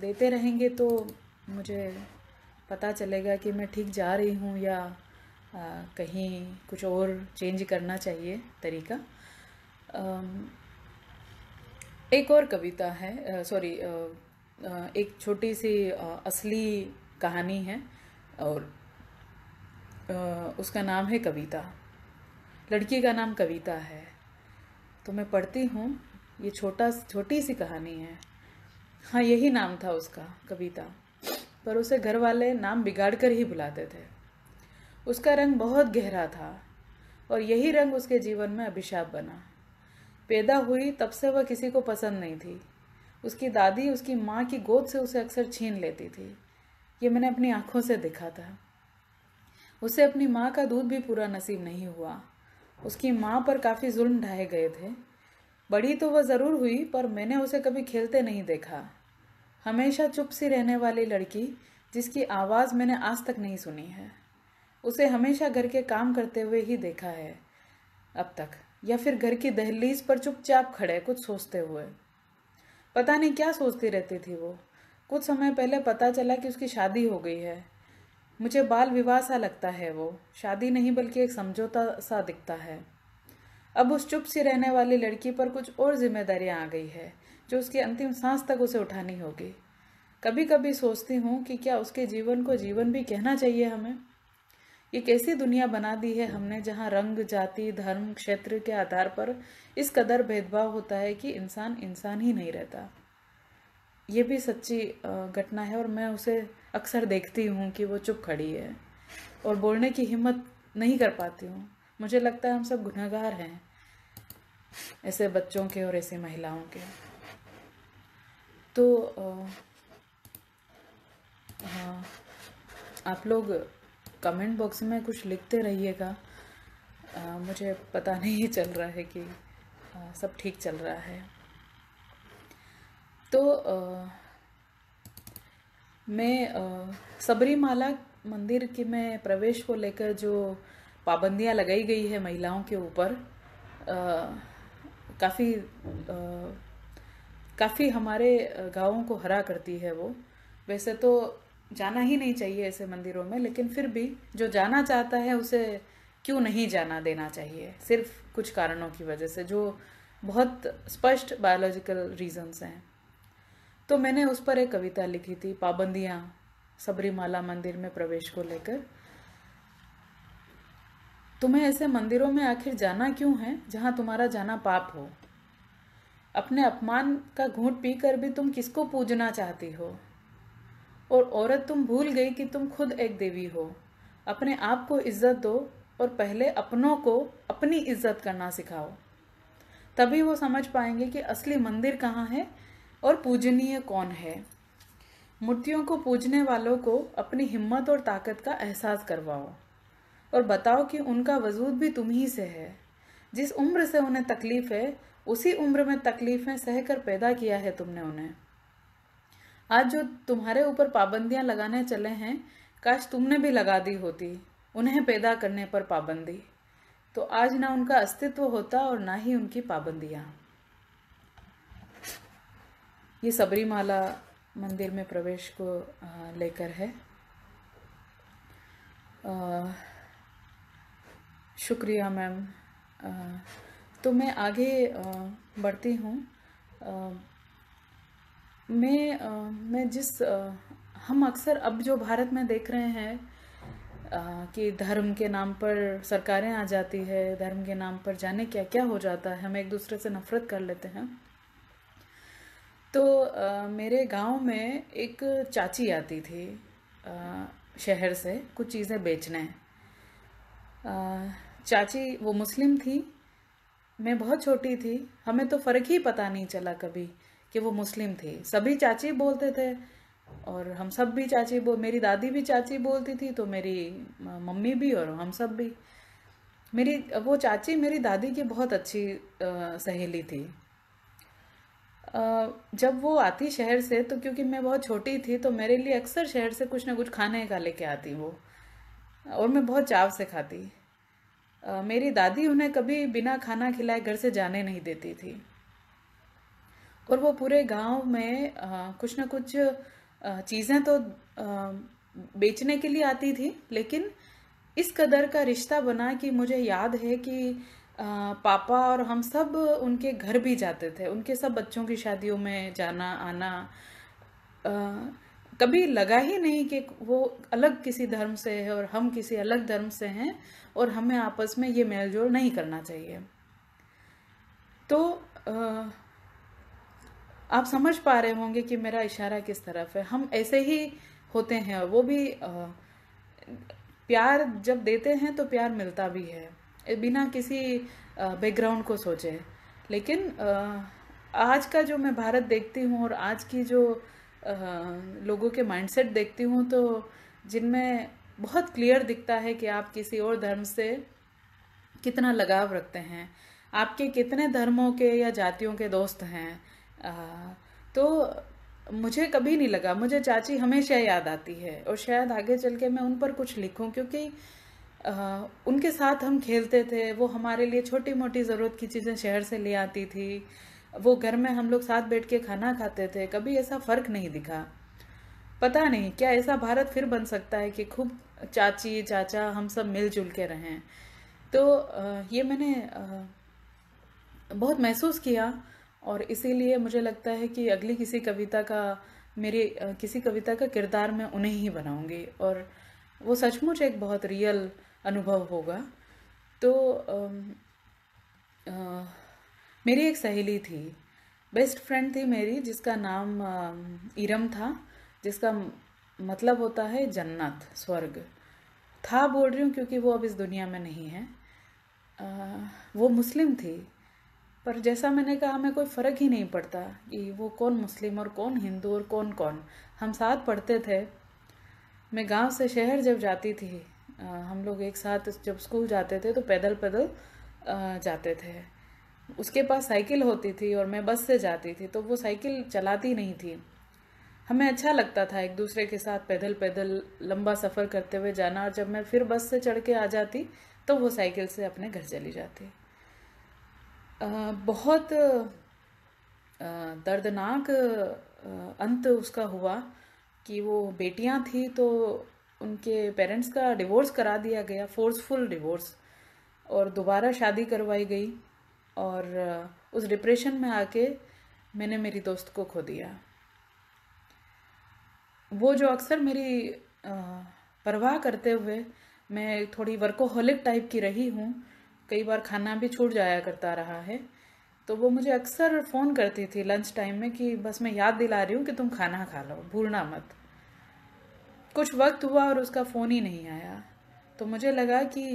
देते रहेंगे तो मुझे पता चलेगा कि मैं ठीक जा रही हूँ या आ, कहीं कुछ और चेंज करना चाहिए तरीका आ, एक और कविता है सॉरी एक छोटी सी असली कहानी है और उसका नाम है कविता लड़की का नाम कविता है तो मैं पढ़ती हूँ ये छोटा छोटी सी कहानी है हाँ यही नाम था उसका कविता पर उसे घर वाले नाम बिगाड़ कर ही बुलाते थे उसका रंग बहुत गहरा था और यही रंग उसके जीवन में अभिशाप बना पैदा हुई तब से वह किसी को पसंद नहीं थी उसकी दादी उसकी माँ की गोद से उसे अक्सर छीन लेती थी ये मैंने अपनी आंखों से देखा था उसे अपनी माँ का दूध भी पूरा नसीब नहीं हुआ उसकी माँ पर काफ़ी जुल्म ढाए गए थे बड़ी तो वह ज़रूर हुई पर मैंने उसे कभी खेलते नहीं देखा हमेशा चुप सी रहने वाली लड़की जिसकी आवाज़ मैंने आज तक नहीं सुनी है उसे हमेशा घर के काम करते हुए ही देखा है अब तक या फिर घर की दहलीज पर चुपचाप खड़े कुछ सोचते हुए पता नहीं क्या सोचती रहती थी वो कुछ समय पहले पता चला कि उसकी शादी हो गई है मुझे बाल विवाह सा लगता है वो शादी नहीं बल्कि एक समझौता सा दिखता है अब उस चुप सी रहने वाली लड़की पर कुछ और जिम्मेदारियाँ आ गई है जो उसकी अंतिम सांस तक उसे उठानी होगी कभी कभी सोचती हूँ कि क्या उसके जीवन को जीवन भी कहना चाहिए हमें एक ऐसी दुनिया बना दी है हमने जहाँ रंग जाति धर्म क्षेत्र के आधार पर इस कदर भेदभाव होता है कि इंसान इंसान ही नहीं रहता ये भी सच्ची घटना है और मैं उसे अक्सर देखती हूँ कि वो चुप खड़ी है और बोलने की हिम्मत नहीं कर पाती हूँ मुझे लगता है हम सब गुनहगार हैं ऐसे बच्चों के और ऐसी महिलाओं के तो आ, हाँ, आप लोग कमेंट बॉक्स में कुछ लिखते रहिएगा मुझे पता नहीं चल रहा है कि आ, सब ठीक चल रहा है तो आ, मैं सबरीमाला मंदिर के में प्रवेश को लेकर जो पाबंदियां लगाई गई है महिलाओं के ऊपर काफ़ी काफ़ी हमारे गाँवों को हरा करती है वो वैसे तो जाना ही नहीं चाहिए ऐसे मंदिरों में लेकिन फिर भी जो जाना चाहता है उसे क्यों नहीं जाना देना चाहिए सिर्फ कुछ कारणों की वजह से जो बहुत स्पष्ट बायोलॉजिकल रीजंस हैं तो मैंने उस पर एक कविता लिखी थी पाबंदियाँ सबरीमाला मंदिर में प्रवेश को लेकर तुम्हें ऐसे मंदिरों में आखिर जाना क्यों है जहाँ तुम्हारा जाना पाप हो अपने अपमान का घूंट पीकर भी तुम किसको पूजना चाहती हो और औरत तुम भूल गई कि तुम खुद एक देवी हो अपने आप को इज्जत दो और पहले अपनों को अपनी इज्जत करना सिखाओ तभी वो समझ पाएंगे कि असली मंदिर कहाँ है और पूजनीय कौन है मूर्तियों को पूजने वालों को अपनी हिम्मत और ताकत का एहसास करवाओ और बताओ कि उनका वजूद भी तुम ही से है जिस उम्र से उन्हें तकलीफ़ है उसी उम्र में तकलीफ़ें सहकर पैदा किया है तुमने उन्हें आज जो तुम्हारे ऊपर पाबंदियां लगाने चले हैं काश तुमने भी लगा दी होती उन्हें पैदा करने पर पाबंदी तो आज ना उनका अस्तित्व होता और ना ही उनकी पाबंदियाँ ये सबरीमाला मंदिर में प्रवेश को लेकर है आ, शुक्रिया मैम तो मैं आगे बढ़ती हूँ मैं आ, मैं जिस आ, हम अक्सर अब जो भारत में देख रहे हैं आ, कि धर्म के नाम पर सरकारें आ जाती है धर्म के नाम पर जाने क्या क्या हो जाता है हम एक दूसरे से नफरत कर लेते हैं तो आ, मेरे गांव में एक चाची आती थी आ, शहर से कुछ चीज़ें बेचने चाची वो मुस्लिम थी मैं बहुत छोटी थी हमें तो फ़र्क ही पता नहीं चला कभी कि वो मुस्लिम थे सभी चाची बोलते थे और हम सब भी चाची बोल मेरी दादी भी चाची बोलती थी तो मेरी मम्मी भी और हम सब भी मेरी वो चाची मेरी दादी की बहुत अच्छी आ, सहेली थी आ, जब वो आती शहर से तो क्योंकि मैं बहुत छोटी थी तो मेरे लिए अक्सर शहर से कुछ ना कुछ खाने का लेके आती वो और मैं बहुत चाव से खाती आ, मेरी दादी उन्हें कभी बिना खाना खिलाए घर से जाने नहीं देती थी और वो पूरे गांव में आ, कुछ ना कुछ चीज़ें तो आ, बेचने के लिए आती थी लेकिन इस कदर का रिश्ता बना कि मुझे याद है कि आ, पापा और हम सब उनके घर भी जाते थे उनके सब बच्चों की शादियों में जाना आना आ, कभी लगा ही नहीं कि वो अलग किसी धर्म से है और हम किसी अलग धर्म से हैं और हमें आपस में ये मेलजोल नहीं करना चाहिए तो आ, आप समझ पा रहे होंगे कि मेरा इशारा किस तरफ है हम ऐसे ही होते हैं वो भी प्यार जब देते हैं तो प्यार मिलता भी है बिना किसी बैकग्राउंड को सोचे लेकिन आज का जो मैं भारत देखती हूँ और आज की जो लोगों के माइंडसेट देखती हूँ तो जिनमें बहुत क्लियर दिखता है कि आप किसी और धर्म से कितना लगाव रखते हैं आपके कितने धर्मों के या जातियों के दोस्त हैं तो मुझे कभी नहीं लगा मुझे चाची हमेशा याद आती है और शायद आगे चल के मैं उन पर कुछ लिखूं क्योंकि आ, उनके साथ हम खेलते थे वो हमारे लिए छोटी मोटी ज़रूरत की चीज़ें शहर से ले आती थी वो घर में हम लोग साथ बैठ के खाना खाते थे कभी ऐसा फ़र्क नहीं दिखा पता नहीं क्या ऐसा भारत फिर बन सकता है कि खूब चाची चाचा हम सब मिलजुल के रहें तो ये मैंने बहुत महसूस किया और इसीलिए मुझे लगता है कि अगली किसी कविता का मेरे किसी कविता का किरदार मैं उन्हें ही बनाऊंगी और वो सचमुच एक बहुत रियल अनुभव होगा तो आ, आ, मेरी एक सहेली थी बेस्ट फ्रेंड थी मेरी जिसका नाम इरम था जिसका मतलब होता है जन्नत स्वर्ग था बोल रही हूँ क्योंकि वो अब इस दुनिया में नहीं है आ, वो मुस्लिम थी पर जैसा मैंने कहा हमें कोई फ़र्क ही नहीं पड़ता कि वो कौन मुस्लिम और कौन हिंदू और कौन कौन हम साथ पढ़ते थे मैं गांव से शहर जब जाती थी हम लोग एक साथ जब स्कूल जाते थे तो पैदल पैदल जाते थे उसके पास साइकिल होती थी और मैं बस से जाती थी तो वो साइकिल चलाती नहीं थी हमें अच्छा लगता था एक दूसरे के साथ पैदल पैदल लंबा सफ़र करते हुए जाना और जब मैं फिर बस से चढ़ के आ जाती तो वो साइकिल से अपने घर चली जाती बहुत दर्दनाक अंत उसका हुआ कि वो बेटियां थी तो उनके पेरेंट्स का डिवोर्स करा दिया गया फोर्सफुल डिवोर्स और दोबारा शादी करवाई गई और उस डिप्रेशन में आके मैंने मेरी दोस्त को खो दिया वो जो अक्सर मेरी परवाह करते हुए मैं थोड़ी वर्कोहोलिक टाइप की रही हूँ कई बार खाना भी छूट जाया करता रहा है तो वो मुझे अक्सर फ़ोन करती थी लंच टाइम में कि बस मैं याद दिला रही हूँ कि तुम खाना खा लो भूलना मत कुछ वक्त हुआ और उसका फ़ोन ही नहीं आया तो मुझे लगा कि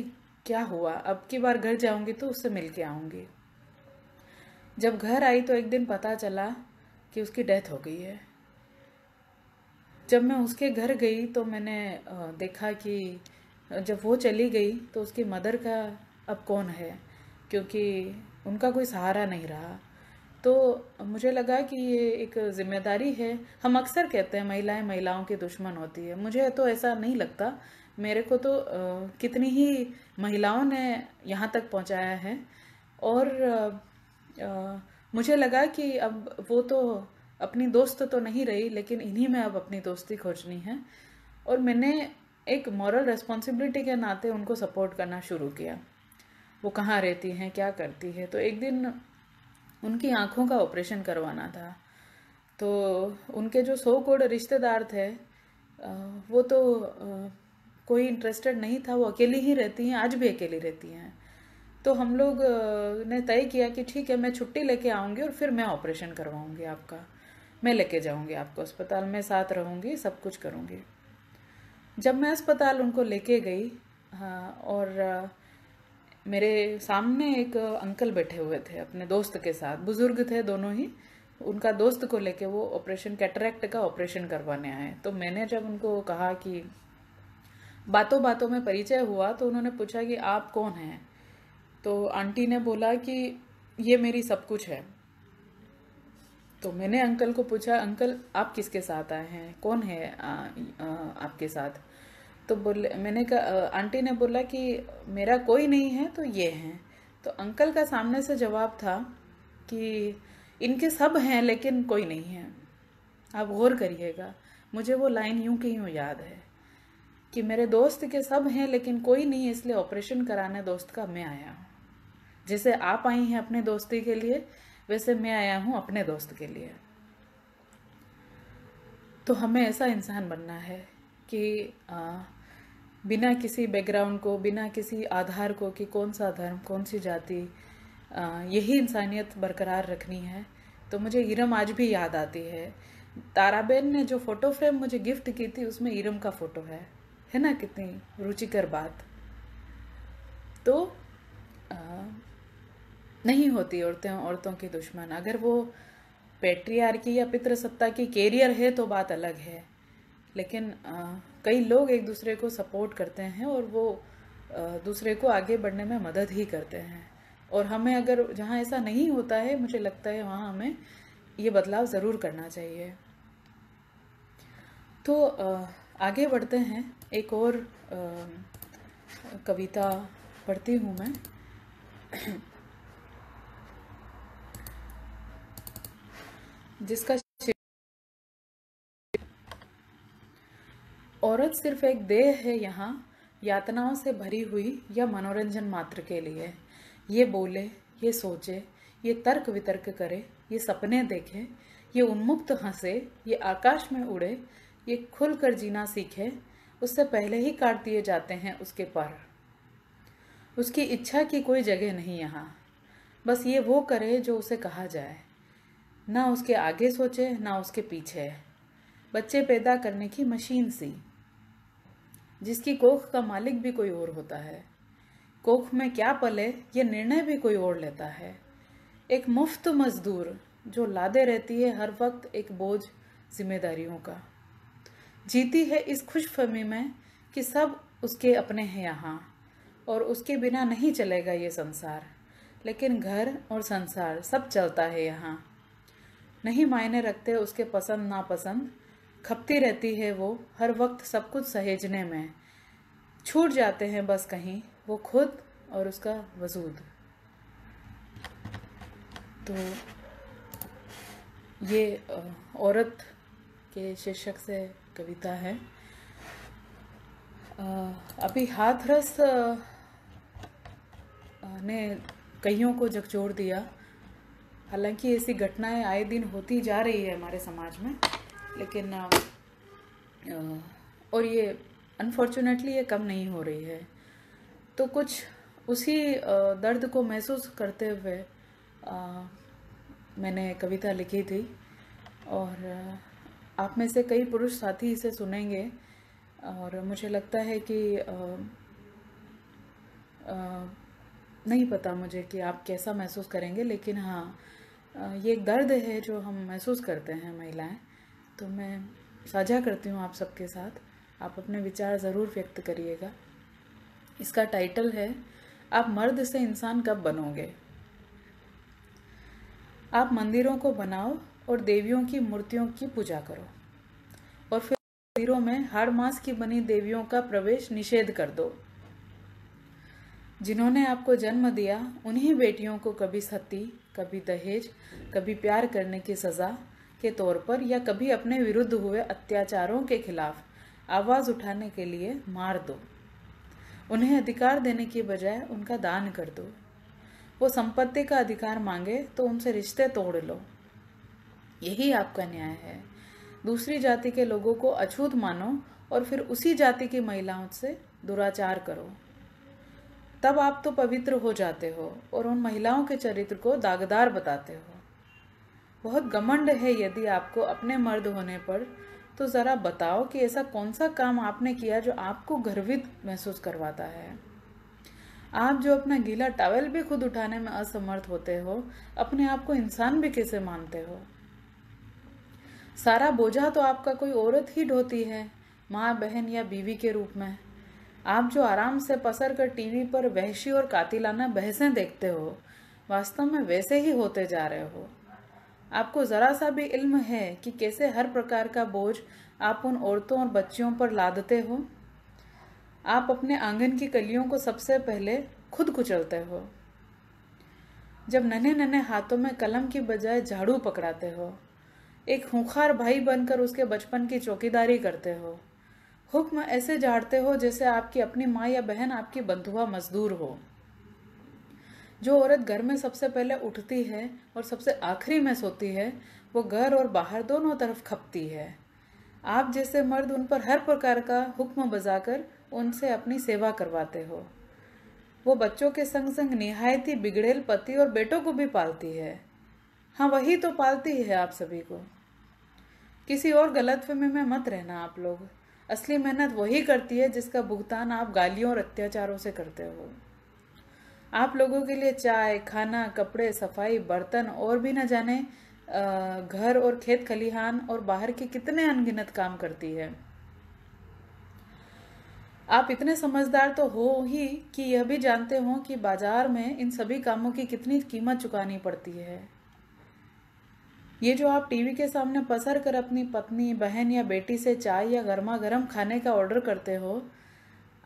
क्या हुआ अब की बार घर जाऊँगी तो उससे मिल के आऊँगी जब घर आई तो एक दिन पता चला कि उसकी डेथ हो गई है जब मैं उसके घर गई तो मैंने देखा कि जब वो चली गई तो उसकी मदर का अब कौन है क्योंकि उनका कोई सहारा नहीं रहा तो मुझे लगा कि ये एक जिम्मेदारी है हम अक्सर कहते हैं महिलाएं महिलाओं की दुश्मन होती है मुझे तो ऐसा नहीं लगता मेरे को तो कितनी ही महिलाओं ने यहाँ तक पहुँचाया है और मुझे लगा कि अब वो तो अपनी दोस्त तो नहीं रही लेकिन इन्हीं में अब अपनी दोस्ती खोजनी है और मैंने एक मॉरल रेस्पॉन्सिबिलिटी के नाते उनको सपोर्ट करना शुरू किया वो कहाँ रहती हैं क्या करती है तो एक दिन उनकी आँखों का ऑपरेशन करवाना था तो उनके जो सौ कोड रिश्तेदार थे वो तो कोई इंटरेस्टेड नहीं था वो अकेली ही रहती हैं आज भी अकेली रहती हैं तो हम लोग ने तय किया कि ठीक है मैं छुट्टी लेके आऊँगी और फिर मैं ऑपरेशन करवाऊँगी आपका मैं लेके जाऊँगी आपको अस्पताल में साथ रहूँगी सब कुछ करूँगी जब मैं अस्पताल उनको लेके गई हाँ और मेरे सामने एक अंकल बैठे हुए थे अपने दोस्त के साथ बुजुर्ग थे दोनों ही उनका दोस्त को लेके वो ऑपरेशन कैटरेक्ट का ऑपरेशन करवाने आए तो मैंने जब उनको कहा कि बातों बातों में परिचय हुआ तो उन्होंने पूछा कि आप कौन हैं तो आंटी ने बोला कि ये मेरी सब कुछ है तो मैंने अंकल को पूछा अंकल आप किसके साथ आए हैं कौन है आ, आ, आपके साथ तो बोले मैंने कहा आंटी ने बोला कि मेरा कोई नहीं है तो ये हैं तो अंकल का सामने से जवाब था कि इनके सब हैं लेकिन कोई नहीं है आप गौर करिएगा मुझे वो लाइन यूं के यूं याद है कि मेरे दोस्त के सब हैं लेकिन कोई नहीं है इसलिए ऑपरेशन कराने दोस्त का मैं आया हूँ जैसे आप आई हैं अपने दोस्ती के लिए वैसे मैं आया हूँ अपने दोस्त के लिए तो हमें ऐसा इंसान बनना है कि आ, बिना किसी बैकग्राउंड को बिना किसी आधार को कि कौन सा धर्म कौन सी जाति यही इंसानियत बरकरार रखनी है तो मुझे इरम आज भी याद आती है ताराबेन ने जो फ़ोटो फ्रेम मुझे गिफ्ट की थी उसमें इरम का फ़ोटो है है ना कितनी रुचिकर बात तो आ, नहीं होती औरतें औरतों की दुश्मन अगर वो पेट्रियार्की या पितृसत्ता की कैरियर है तो बात अलग है लेकिन आ, कई लोग एक दूसरे को सपोर्ट करते हैं और वो आ, दूसरे को आगे बढ़ने में मदद ही करते हैं और हमें अगर जहाँ ऐसा नहीं होता है मुझे लगता है वहाँ हमें ये बदलाव ज़रूर करना चाहिए तो आ, आगे बढ़ते हैं एक और कविता पढ़ती हूँ मैं जिसका औरत सिर्फ एक देह है यहाँ यातनाओं से भरी हुई या मनोरंजन मात्र के लिए ये बोले ये सोचे ये तर्क वितर्क करे ये सपने देखे ये उन्मुक्त हंसे ये आकाश में उड़े ये खुल कर जीना सीखे उससे पहले ही काट दिए जाते हैं उसके पर उसकी इच्छा की कोई जगह नहीं यहाँ बस ये वो करे जो उसे कहा जाए ना उसके आगे सोचे ना उसके पीछे बच्चे पैदा करने की मशीन सी जिसकी कोख का मालिक भी कोई और होता है कोख में क्या पले ये निर्णय भी कोई और लेता है एक मुफ्त मजदूर जो लादे रहती है हर वक्त एक बोझ जिम्मेदारियों का जीती है इस खुश फहमी में कि सब उसके अपने हैं यहाँ और उसके बिना नहीं चलेगा ये संसार लेकिन घर और संसार सब चलता है यहाँ नहीं मायने रखते उसके पसंद नापसंद खपती रहती है वो हर वक्त सब कुछ सहेजने में छूट जाते हैं बस कहीं वो खुद और उसका वजूद तो ये औरत के शीर्षक से कविता है अभी हाथरस ने कईयों को जगजोड़ दिया हालांकि ऐसी घटनाएं आए दिन होती जा रही है हमारे समाज में लेकिन और ये अनफॉर्चुनेटली ये कम नहीं हो रही है तो कुछ उसी दर्द को महसूस करते हुए मैंने कविता लिखी थी और आप में से कई पुरुष साथी इसे सुनेंगे और मुझे लगता है कि आ, आ, नहीं पता मुझे कि आप कैसा महसूस करेंगे लेकिन हाँ ये एक दर्द है जो हम महसूस करते हैं महिलाएं तो मैं साझा करती हूँ आप सबके साथ आप अपने विचार ज़रूर व्यक्त करिएगा इसका टाइटल है आप मर्द से इंसान कब बनोगे आप मंदिरों को बनाओ और देवियों की मूर्तियों की पूजा करो और फिर मंदिरों में हर मास की बनी देवियों का प्रवेश निषेध कर दो जिन्होंने आपको जन्म दिया उन्हीं बेटियों को कभी सती कभी दहेज कभी प्यार करने की सज़ा के तौर पर या कभी अपने विरुद्ध हुए अत्याचारों के खिलाफ आवाज़ उठाने के लिए मार दो उन्हें अधिकार देने की बजाय उनका दान कर दो वो संपत्ति का अधिकार मांगे तो उनसे रिश्ते तोड़ लो यही आपका न्याय है दूसरी जाति के लोगों को अछूत मानो और फिर उसी जाति की महिलाओं से दुराचार करो तब आप तो पवित्र हो जाते हो और उन महिलाओं के चरित्र को दागदार बताते हो बहुत घमंड है यदि आपको अपने मर्द होने पर तो ज़रा बताओ कि ऐसा कौन सा काम आपने किया जो आपको गर्वित महसूस करवाता है आप जो अपना गीला टावल भी खुद उठाने में असमर्थ होते हो अपने आप को इंसान भी कैसे मानते हो सारा बोझा तो आपका कोई औरत ही ढोती है माँ बहन या बीवी के रूप में आप जो आराम से पसर कर टीवी पर वहशी और कातिलाना बहसें देखते हो वास्तव में वैसे ही होते जा रहे हो आपको ज़रा सा भी इल्म है कि कैसे हर प्रकार का बोझ आप उन औरतों और बच्चियों पर लादते हो आप अपने आंगन की कलियों को सबसे पहले खुद कुचलते हो जब नन्हे नन्हे हाथों में कलम की बजाय झाड़ू पकड़ाते हो एक खूंखार भाई बनकर उसके बचपन की चौकीदारी करते हो हुक्म ऐसे झाड़ते हो जैसे आपकी अपनी माँ या बहन आपकी बंधुआ मजदूर हो जो औरत घर में सबसे पहले उठती है और सबसे आखिरी में सोती है वो घर और बाहर दोनों तरफ खपती है आप जैसे मर्द उन पर हर प्रकार का हुक्म बजाकर उनसे अपनी सेवा करवाते हो वो बच्चों के संग संग निहायती बिगड़ेल पति और बेटों को भी पालती है हाँ वही तो पालती है आप सभी को किसी और गलत फहमी में मत रहना आप लोग असली मेहनत वही करती है जिसका भुगतान आप गालियों और अत्याचारों से करते हो आप लोगों के लिए चाय खाना कपड़े सफाई बर्तन और भी न जाने घर और खेत खलिहान और बाहर के कितने अनगिनत काम करती है आप इतने समझदार तो हो ही कि यह भी जानते हो कि बाजार में इन सभी कामों की कितनी कीमत चुकानी पड़ती है ये जो आप टीवी के सामने पसर कर अपनी पत्नी बहन या बेटी से चाय या गर्मा गर्म खाने का ऑर्डर करते हो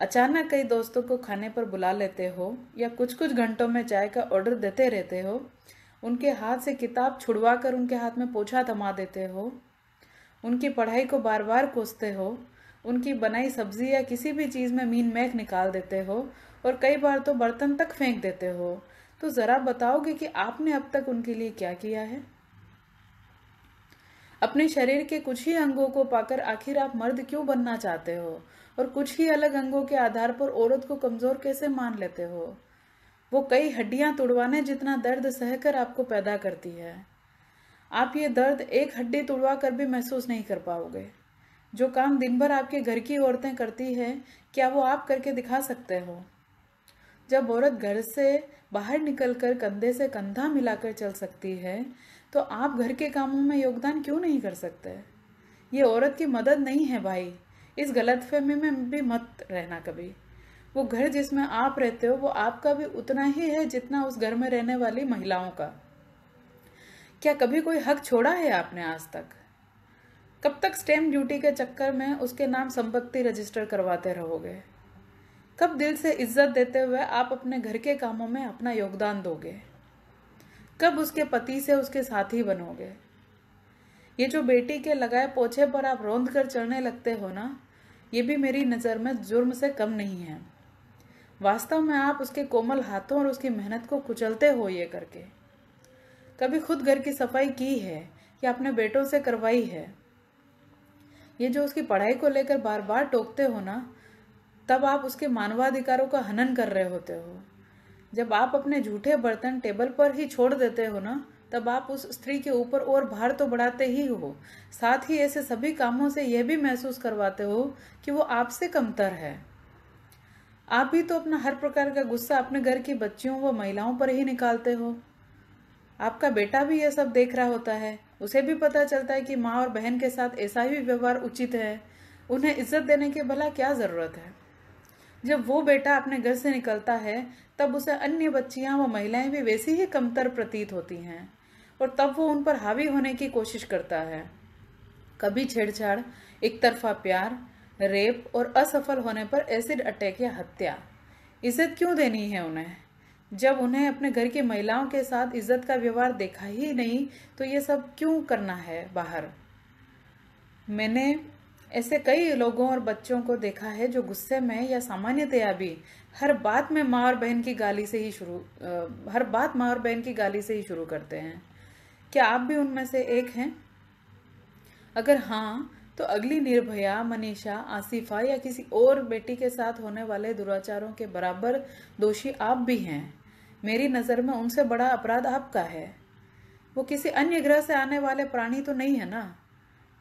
अचानक कई दोस्तों को खाने पर बुला लेते हो या कुछ कुछ घंटों में चाय का ऑर्डर देते रहते हो उनके हाथ से किताब छुड़वा कर उनके हाथ में पोछा थमा देते हो उनकी पढ़ाई को बार बार कोसते हो उनकी बनाई सब्जी या किसी भी चीज़ में मीन मैक निकाल देते हो और कई बार तो बर्तन तक फेंक देते हो तो ज़रा बताओगे कि आपने अब तक उनके लिए क्या किया है अपने शरीर के कुछ ही अंगों को पाकर आखिर आप मर्द क्यों बनना चाहते हो और कुछ ही अलग अंगों के आधार पर औरत को कमज़ोर कैसे मान लेते हो वो कई हड्डियां तुड़वाने जितना दर्द सहकर आपको पैदा करती है आप ये दर्द एक हड्डी तुड़वा कर भी महसूस नहीं कर पाओगे जो काम दिन भर आपके घर की औरतें करती है क्या वो आप करके दिखा सकते हो जब औरत घर से बाहर निकलकर कंधे से कंधा मिलाकर चल सकती है तो आप घर के कामों में योगदान क्यों नहीं कर सकते ये औरत की मदद नहीं है भाई इस गलतफहमी में भी मत रहना कभी वो घर जिसमें आप रहते हो वो आपका भी उतना ही है जितना उस घर में रहने वाली महिलाओं का क्या कभी कोई हक छोड़ा है आपने आज तक कब तक स्टैम्प ड्यूटी के चक्कर में उसके नाम संपत्ति रजिस्टर करवाते रहोगे कब दिल से इज्जत देते हुए आप अपने घर के कामों में अपना योगदान दोगे कब उसके पति से उसके साथी बनोगे ये जो बेटी के लगाए पोछे पर आप रोंद कर चढ़ने लगते हो ना ये भी मेरी नज़र में जुर्म से कम नहीं है वास्तव में आप उसके कोमल हाथों और उसकी मेहनत को कुचलते हो ये करके कभी खुद घर की सफाई की है या अपने बेटों से करवाई है ये जो उसकी पढ़ाई को लेकर बार बार टोकते हो ना तब आप उसके मानवाधिकारों का हनन कर रहे होते हो जब आप अपने झूठे बर्तन टेबल पर ही छोड़ देते हो ना तब आप उस स्त्री के ऊपर और भार तो बढ़ाते ही हो साथ ही ऐसे सभी कामों से यह भी महसूस करवाते हो कि वो आपसे कमतर है आप ही तो अपना हर प्रकार का गुस्सा अपने घर की बच्चियों व महिलाओं पर ही निकालते हो आपका बेटा भी यह सब देख रहा होता है उसे भी पता चलता है कि माँ और बहन के साथ ऐसा ही व्यवहार उचित है उन्हें इज्जत देने की भला क्या ज़रूरत है जब वो बेटा अपने घर से निकलता है तब उसे अन्य बच्चियां व महिलाएं भी वैसी ही कमतर प्रतीत होती हैं और तब वो उन पर हावी होने की कोशिश करता है कभी छेड़छाड़ एक तरफा प्यार रेप और असफल होने पर एसिड अटैक या हत्या इज्जत क्यों देनी है उन्हें जब उन्हें अपने घर की महिलाओं के साथ इज्जत का व्यवहार देखा ही नहीं तो ये सब क्यों करना है बाहर मैंने ऐसे कई लोगों और बच्चों को देखा है जो गुस्से में या सामान्यतया भी हर बात में माँ और बहन की गाली से ही शुरू हर बात माँ और बहन की गाली से ही शुरू करते हैं क्या आप भी उनमें से एक हैं अगर हाँ तो अगली निर्भया मनीषा आसिफा या किसी और बेटी के साथ होने वाले दुराचारों के बराबर दोषी आप भी हैं मेरी नज़र में उनसे बड़ा अपराध आपका है वो किसी अन्य ग्रह से आने वाले प्राणी तो नहीं है ना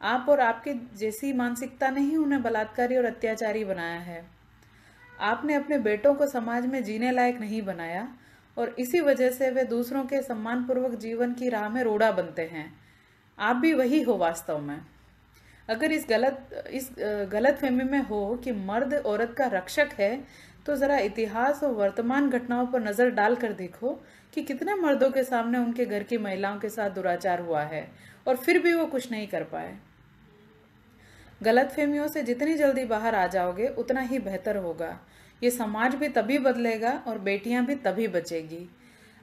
आप और आपके जैसी मानसिकता ने ही उन्हें बलात्कारी और अत्याचारी बनाया है आपने अपने बेटों को समाज में जीने लायक नहीं बनाया और इसी वजह से वे दूसरों के सम्मानपूर्वक जीवन की राह में रोड़ा बनते हैं आप भी वही हो वास्तव में अगर इस गलत इस गलत फहमी में हो कि मर्द औरत का रक्षक है तो ज़रा इतिहास और वर्तमान घटनाओं पर नज़र डालकर देखो कि कितने मर्दों के सामने उनके घर की महिलाओं के साथ दुराचार हुआ है और फिर भी वो कुछ नहीं कर पाए गलत फहमियों से जितनी जल्दी बाहर आ जाओगे उतना ही बेहतर होगा ये समाज भी तभी बदलेगा और बेटियां भी तभी बचेगी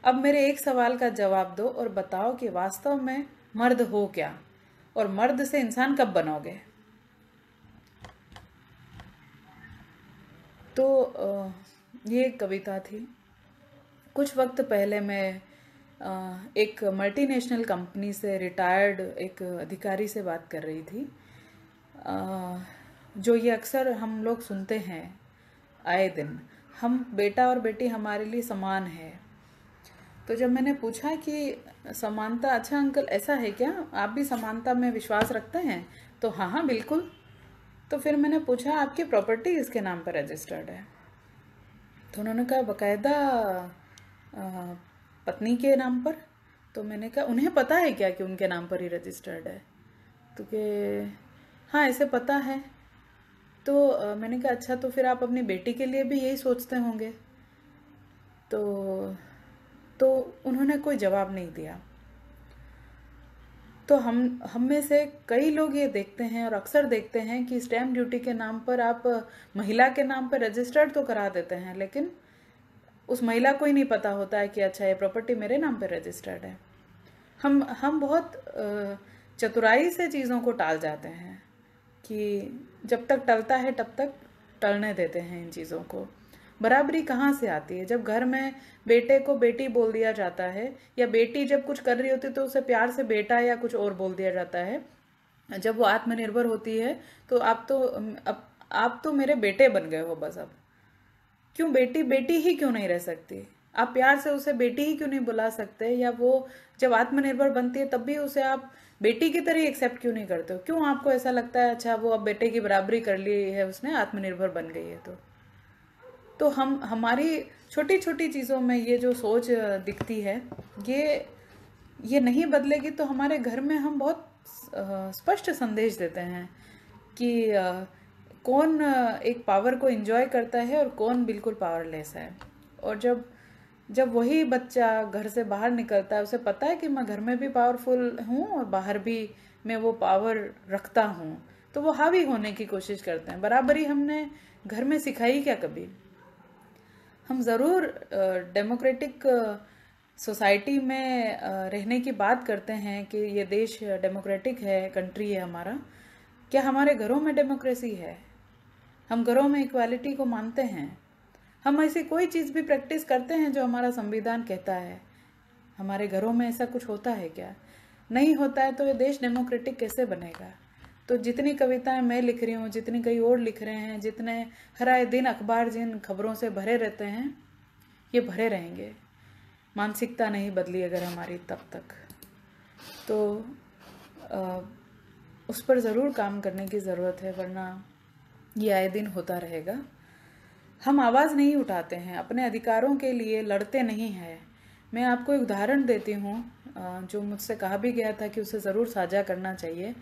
अब मेरे एक सवाल का जवाब दो और बताओ कि वास्तव में मर्द हो क्या और मर्द से इंसान कब बनोगे तो ये कविता थी कुछ वक्त पहले मैं एक मल्टीनेशनल कंपनी से रिटायर्ड एक अधिकारी से बात कर रही थी जो ये अक्सर हम लोग सुनते हैं आए दिन हम बेटा और बेटी हमारे लिए समान है तो जब मैंने पूछा कि समानता अच्छा अंकल ऐसा है क्या आप भी समानता में विश्वास रखते हैं तो हाँ हाँ बिल्कुल तो फिर मैंने पूछा आपकी प्रॉपर्टी इसके नाम पर रजिस्टर्ड है तो उन्होंने कहा बकायदा पत्नी के नाम पर तो मैंने कहा उन्हें पता है क्या कि उनके नाम पर ही रजिस्टर्ड है तो के हाँ ऐसे पता है तो आ, मैंने कहा अच्छा तो फिर आप अपनी बेटी के लिए भी यही सोचते होंगे तो तो उन्होंने कोई जवाब नहीं दिया तो हम हम में से कई लोग ये देखते हैं और अक्सर देखते हैं कि स्टैम्प ड्यूटी के नाम पर आप महिला के नाम पर रजिस्टर्ड तो करा देते हैं लेकिन उस महिला को ही नहीं पता होता है कि अच्छा ये प्रॉपर्टी मेरे नाम पर रजिस्टर्ड है हम हम बहुत चतुराई से चीज़ों को टाल जाते हैं कि जब तक टलता है तब तक टलने देते हैं इन चीज़ों को बराबरी कहाँ से आती है जब घर में बेटे को बेटी बोल दिया जाता है या बेटी जब कुछ कर रही होती है तो उसे प्यार से बेटा या कुछ और बोल दिया जाता है जब वो आत्मनिर्भर होती है तो आप तो अब आप तो मेरे बेटे बन गए हो बस अब क्यों बेटी बेटी ही क्यों नहीं रह सकती आप प्यार से उसे बेटी ही क्यों नहीं बुला सकते या वो जब आत्मनिर्भर बनती है तब भी उसे आप बेटी की तरह एक्सेप्ट क्यों नहीं करते हो क्यों आपको ऐसा लगता है अच्छा वो अब बेटे की बराबरी कर ली है उसने आत्मनिर्भर बन गई है तो तो हम हमारी छोटी छोटी चीज़ों में ये जो सोच दिखती है ये ये नहीं बदलेगी तो हमारे घर में हम बहुत स्पष्ट संदेश देते हैं कि कौन एक पावर को एंजॉय करता है और कौन बिल्कुल पावरलेस है और जब जब वही बच्चा घर से बाहर निकलता है उसे पता है कि मैं घर में भी पावरफुल हूँ और बाहर भी मैं वो पावर रखता हूँ तो वो हावी होने की कोशिश करते हैं बराबरी हमने घर में सिखाई क्या कभी हम ज़रूर डेमोक्रेटिक सोसाइटी में रहने की बात करते हैं कि ये देश डेमोक्रेटिक है कंट्री है हमारा क्या हमारे घरों में डेमोक्रेसी है हम घरों में इक्वालिटी को मानते हैं हम ऐसी कोई चीज़ भी प्रैक्टिस करते हैं जो हमारा संविधान कहता है हमारे घरों में ऐसा कुछ होता है क्या नहीं होता है तो ये देश डेमोक्रेटिक कैसे बनेगा तो जितनी कविताएं मैं लिख रही हूँ जितनी कई और लिख रहे हैं जितने हराए दिन अखबार जिन खबरों से भरे रहते हैं ये भरे रहेंगे मानसिकता नहीं बदली अगर हमारी तब तक तो आ, उस पर ज़रूर काम करने की ज़रूरत है वरना ये आए दिन होता रहेगा हम आवाज़ नहीं उठाते हैं अपने अधिकारों के लिए लड़ते नहीं हैं मैं आपको एक उदाहरण देती हूँ जो मुझसे कहा भी गया था कि उसे ज़रूर साझा करना चाहिए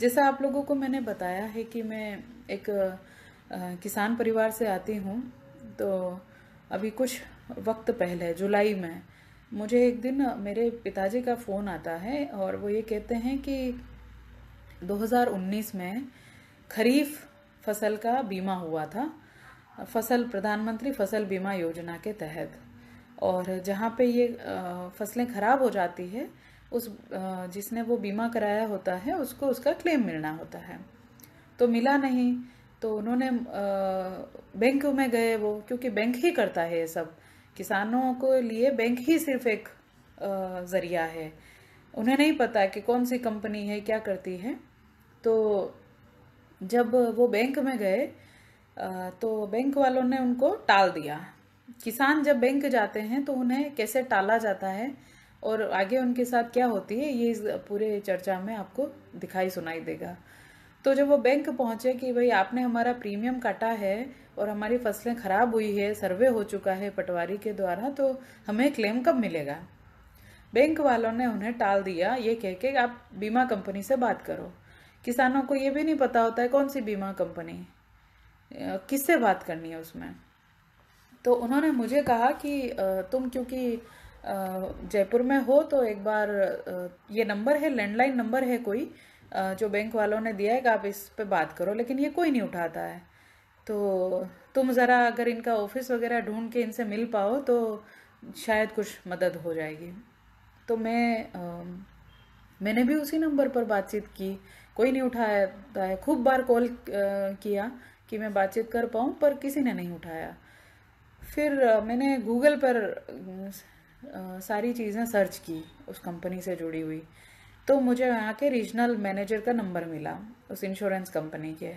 जैसा आप लोगों को मैंने बताया है कि मैं एक किसान परिवार से आती हूँ तो अभी कुछ वक्त पहले जुलाई में मुझे एक दिन मेरे पिताजी का फ़ोन आता है और वो ये कहते हैं कि 2019 में खरीफ फसल का बीमा हुआ था फसल प्रधानमंत्री फसल बीमा योजना के तहत और जहाँ पे ये फसलें ख़राब हो जाती है उस जिसने वो बीमा कराया होता है उसको उसका क्लेम मिलना होता है तो मिला नहीं तो उन्होंने बैंक में गए वो क्योंकि बैंक ही करता है ये सब किसानों को लिए बैंक ही सिर्फ एक ज़रिया है उन्हें नहीं पता कि कौन सी कंपनी है क्या करती है तो जब वो बैंक में गए तो बैंक वालों ने उनको टाल दिया किसान जब बैंक जाते हैं तो उन्हें कैसे टाला जाता है और आगे उनके साथ क्या होती है ये इस पूरे चर्चा में आपको दिखाई सुनाई देगा तो जब वो बैंक पहुंचे कि भाई आपने हमारा प्रीमियम काटा है और हमारी फसलें ख़राब हुई है सर्वे हो चुका है पटवारी के द्वारा तो हमें क्लेम कब मिलेगा बैंक वालों ने उन्हें टाल दिया ये कह के आप बीमा कंपनी से बात करो किसानों को ये भी नहीं पता होता है कौन सी बीमा कंपनी किससे बात करनी है उसमें तो उन्होंने मुझे कहा कि तुम क्योंकि जयपुर में हो तो एक बार ये नंबर है लैंडलाइन नंबर है कोई जो बैंक वालों ने दिया है कि आप इस पे बात करो लेकिन ये कोई नहीं उठाता है तो तुम ज़रा अगर इनका ऑफिस वगैरह ढूंढ के इनसे मिल पाओ तो शायद कुछ मदद हो जाएगी तो मैं आ, मैंने भी उसी नंबर पर बातचीत की कोई नहीं उठाया है खूब बार कॉल किया कि मैं बातचीत कर पाऊँ पर किसी ने नहीं उठाया फिर मैंने गूगल पर सारी चीज़ें सर्च की उस कंपनी से जुड़ी हुई तो मुझे वहाँ के रीजनल मैनेजर का नंबर मिला उस इंश्योरेंस कंपनी के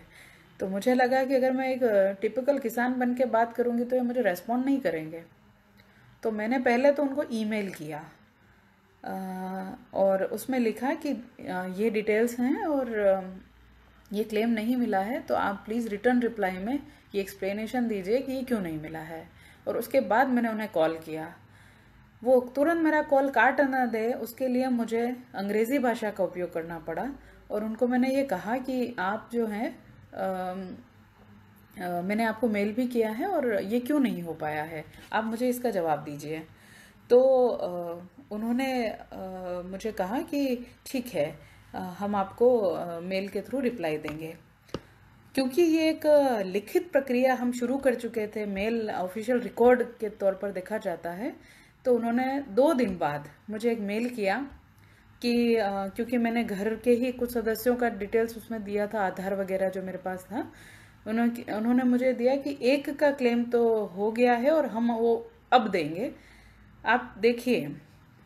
तो मुझे लगा कि अगर मैं एक टिपिकल किसान बन के बात करूँगी तो ये मुझे रेस्पॉन्ड नहीं करेंगे तो मैंने पहले तो उनको ईमेल किया और उसमें लिखा कि ये डिटेल्स हैं और ये क्लेम नहीं मिला है तो आप प्लीज़ रिटर्न रिप्लाई में ये एक्सप्लेनेशन दीजिए कि ये क्यों नहीं मिला है और उसके बाद मैंने उन्हें कॉल किया वो तुरंत मेरा कॉल काट न दे उसके लिए मुझे अंग्रेज़ी भाषा का उपयोग करना पड़ा और उनको मैंने ये कहा कि आप जो हैं मैंने आपको मेल भी किया है और ये क्यों नहीं हो पाया है आप मुझे इसका जवाब दीजिए तो आ, उन्होंने आ, मुझे कहा कि ठीक है हम आपको मेल के थ्रू रिप्लाई देंगे क्योंकि ये एक लिखित प्रक्रिया हम शुरू कर चुके थे मेल ऑफिशियल रिकॉर्ड के तौर पर देखा जाता है तो उन्होंने दो दिन बाद मुझे एक मेल किया कि क्योंकि मैंने घर के ही कुछ सदस्यों का डिटेल्स उसमें दिया था आधार वगैरह जो मेरे पास था उन्होंने उन्होंने मुझे दिया कि एक का क्लेम तो हो गया है और हम वो अब देंगे आप देखिए